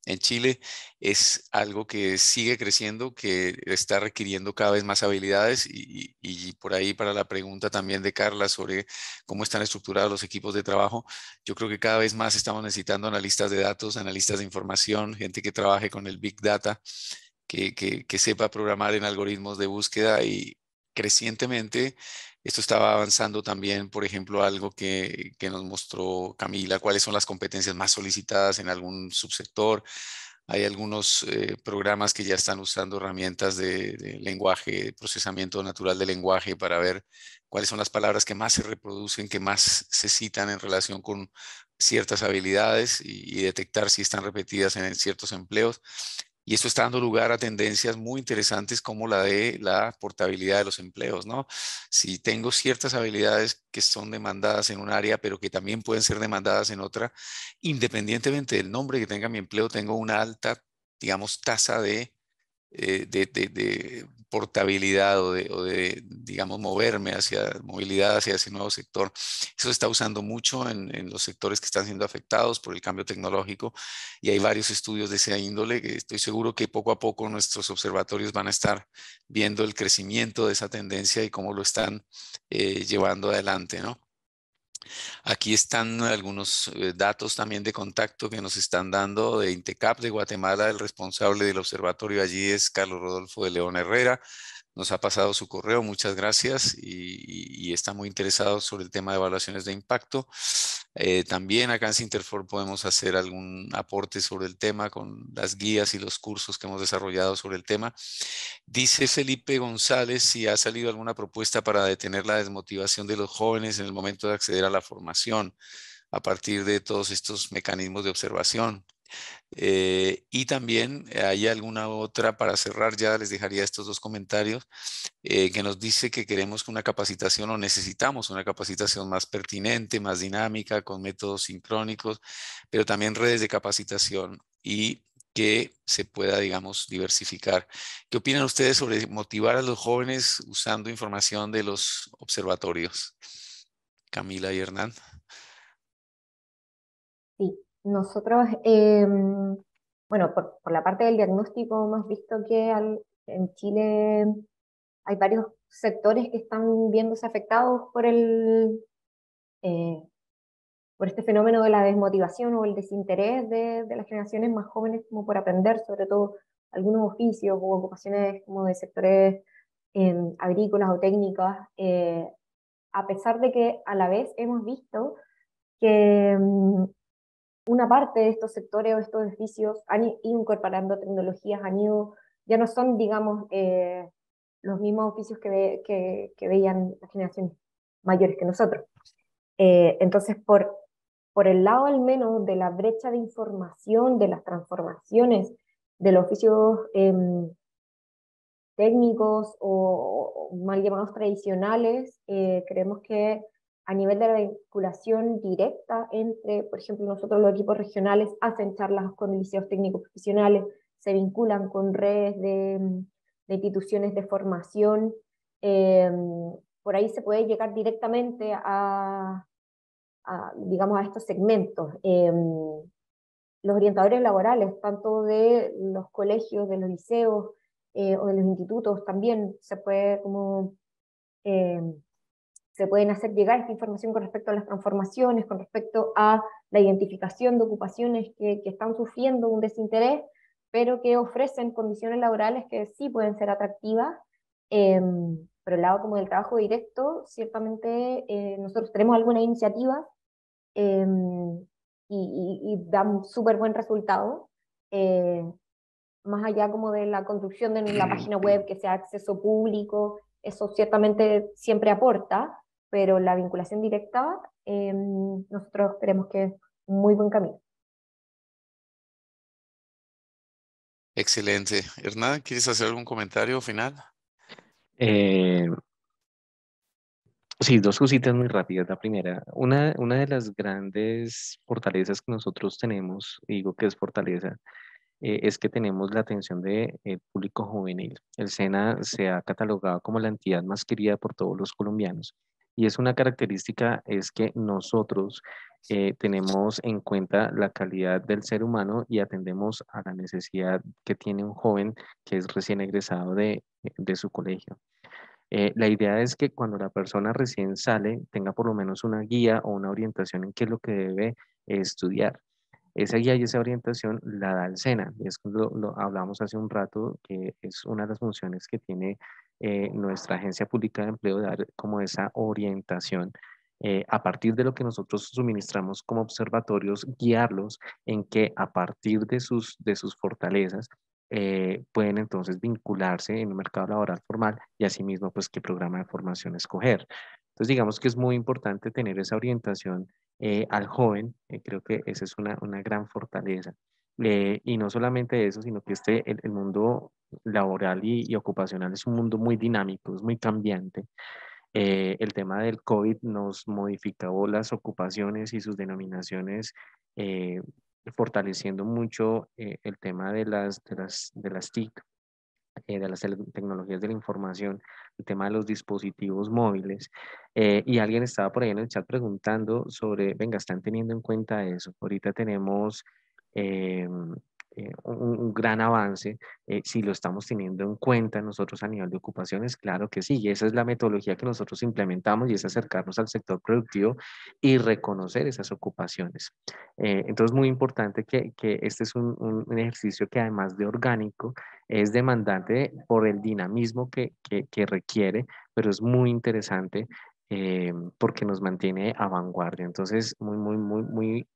en, Chile, es algo que sigue creciendo, que está requiriendo cada vez más habilidades y, por ahí para la pregunta también de Carla sobre cómo están estructurados los equipos de trabajo, yo creo que cada vez más estamos necesitando analistas de datos, analistas de información, gente que trabaje con el Big Data, que sepa programar en algoritmos de búsqueda y, crecientemente. Esto estaba avanzando también, por ejemplo, algo que, nos mostró Camila, cuáles son las competencias más solicitadas en algún subsector. Hay algunos eh, programas que ya están usando herramientas de, lenguaje, procesamiento natural de lenguaje para ver cuáles son las palabras que más se reproducen, que más se citan en relación con ciertas habilidades y, detectar si están repetidas en ciertos empleos. Y esto está dando lugar a tendencias muy interesantes como la de la portabilidad de los empleos, ¿no? Si tengo ciertas habilidades que son demandadas en un área, pero que también pueden ser demandadas en otra, independientemente del nombre que tenga mi empleo, tengo una alta, digamos, tasa de, eh, de, de, de portabilidad o de, digamos, moverme hacia movilidad, hacia ese nuevo sector. Eso se está usando mucho en, los sectores que están siendo afectados por el cambio tecnológico y hay varios estudios de esa índole que estoy seguro que poco a poco nuestros observatorios van a estar viendo el crecimiento de esa tendencia y cómo lo están eh, llevando adelante, ¿no? Aquí están algunos eh, datos también de contacto que nos están dando de INTECAP de Guatemala. El responsable del observatorio allí es Carlos Rodolfo de León Herrera. Nos ha pasado su correo, muchas gracias, y, está muy interesado sobre el tema de evaluaciones de impacto. Eh, también acá en Sinterfor podemos hacer algún aporte sobre el tema con las guías y los cursos que hemos desarrollado sobre el tema. Dice Felipe González si ha salido alguna propuesta para detener la desmotivación de los jóvenes en el momento de acceder a la formación a partir de todos estos mecanismos de observación. Eh, y también eh, hay alguna otra, para cerrar ya les dejaría estos dos comentarios, eh, que nos dice que queremos una capacitación o necesitamos una capacitación más pertinente, más dinámica, con métodos sincrónicos, pero también redes de capacitación y que se pueda, digamos, diversificar. ¿Qué opinan ustedes sobre motivar a los jóvenes usando información de los observatorios? Camila y Hernán. Sí, nosotros, em, bueno, por, la parte del diagnóstico hemos visto que en Chile hay varios sectores que están viéndose afectados por el... Eh, por este fenómeno de la desmotivación o el desinterés de, las generaciones más jóvenes como por aprender sobre todo algunos oficios o ocupaciones como de sectores em, agrícolas o técnicas, eh, a pesar de que a la vez hemos visto que em, una parte de estos sectores o estos edificios han ido incorporando tecnologías, han ido, ya no son, digamos, eh, los mismos oficios que, que, veían las generaciones mayores que nosotros. Eh, entonces, por, por el lado al menos de la brecha de información, de las transformaciones, de los oficios em, técnicos o, o, mal llamados tradicionales, eh, creemos que a nivel de la vinculación directa entre, por ejemplo, nosotros los equipos regionales hacen charlas con liceos técnicos profesionales, se vinculan con redes de, mm, instituciones de formación. Em, por ahí se puede llegar directamente a, digamos, a estos segmentos. Em, los orientadores laborales, tanto de los colegios, de los liceos eh, o de los institutos, también se puede como em, se pueden hacer llegar esta información con respecto a las transformaciones, con respecto a la identificación de ocupaciones que, están sufriendo un desinterés, pero que ofrecen condiciones laborales que sí pueden ser atractivas. pero em, por el lado como del trabajo directo, ciertamente eh, nosotros tenemos alguna iniciativa, em, y, y, y, dan súper buen resultado, eh, más allá como de la construcción de la página web, que sea acceso público, eso ciertamente siempre aporta, pero la vinculación directa em, nosotros creemos que es muy buen camino. Excelente. Hernán, ¿quieres hacer algún comentario final? Eh, sí, dos cositas muy rápidas. La primera, una, una de las grandes fortalezas que nosotros tenemos, digo que es fortaleza, eh, es que tenemos la atención del de, eh, público juvenil. El SENA se ha catalogado como la entidad más querida por todos los colombianos y es una característica es que nosotros eh, tenemos en cuenta la calidad del ser humano y atendemos a la necesidad que tiene un joven que es recién egresado de, su colegio. Eh, la idea es que cuando la persona recién sale tenga por lo menos una guía o una orientación en qué es lo que debe estudiar. Esa guía y esa orientación la da el SENA, y es lo, lo hablamos hace un rato, que es una de las funciones que tiene eh, nuestra Agencia Pública de Empleo, dar como esa orientación eh, a partir de lo que nosotros suministramos como observatorios, guiarlos en que a partir de sus, de sus fortalezas eh, pueden entonces vincularse en el mercado laboral formal y asimismo pues qué programa de formación escoger. Entonces digamos que es muy importante tener esa orientación eh, al joven, eh, creo que esa es una, una gran fortaleza. Eh, y no solamente eso, sino que este, el, mundo laboral y, ocupacional es un mundo muy dinámico, es muy cambiante. el tema del COVID nos modificó las ocupaciones y sus denominaciones, fortaleciendo mucho el tema de las, de, las, de las TIC, eh, de las tecnologías de la información, el tema de los dispositivos móviles. Eh, y alguien estaba por ahí en el chat preguntando sobre, venga, ¿están teniendo en cuenta eso? Ahorita tenemos em, eh, un, gran avance. Eh, si lo estamos teniendo en cuenta nosotros a nivel de ocupaciones, claro que sí, esa es la metodología que nosotros implementamos y es acercarnos al sector productivo y reconocer esas ocupaciones. Eh, entonces, muy importante que, este es un, ejercicio que además de orgánico, es demandante por el dinamismo que, requiere, pero es muy interesante eh, porque nos mantiene a vanguardia. Entonces, muy, muy, muy, muy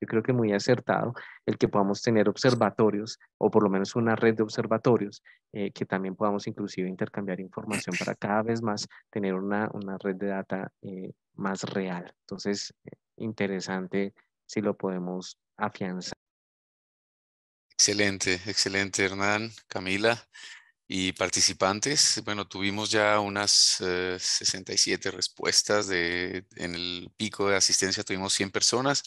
yo creo que muy acertado el que podamos tener observatorios o por lo menos una red de observatorios eh, que también podamos inclusive intercambiar información para cada vez más tener una, una red de data eh, más real. Entonces, eh, interesante si lo podemos afianzar. Excelente, excelente Hernán, Camila y participantes. Bueno, tuvimos ya unas 67 respuestas. De, en el pico de asistencia tuvimos 100 personas.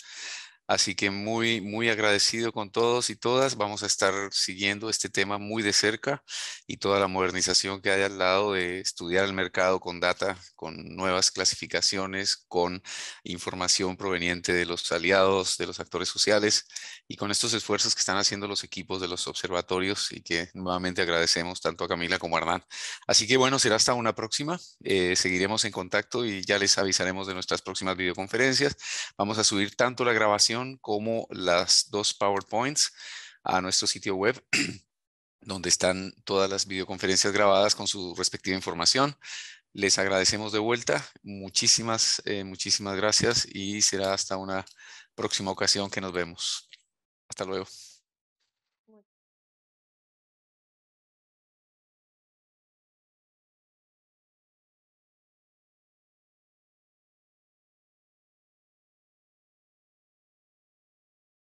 Así que muy, muy agradecido con todos y todas. Vamos a estar siguiendo este tema muy de cerca y toda la modernización que hay al lado de estudiar el mercado con data, con nuevas clasificaciones, con información proveniente de los aliados, de los actores sociales y con estos esfuerzos que están haciendo los equipos de los observatorios y que nuevamente agradecemos tanto a Camila como a Hernán. Así que bueno, será hasta una próxima. Eh, seguiremos en contacto y ya les avisaremos de nuestras próximas videoconferencias. Vamos a subir tanto la grabación como las dos PowerPoints a nuestro sitio web, donde están todas las videoconferencias grabadas con su respectiva información. Les agradecemos de vuelta. Muchísimas, eh, muchísimas gracias y será hasta una próxima ocasión que nos vemos. Hasta luego.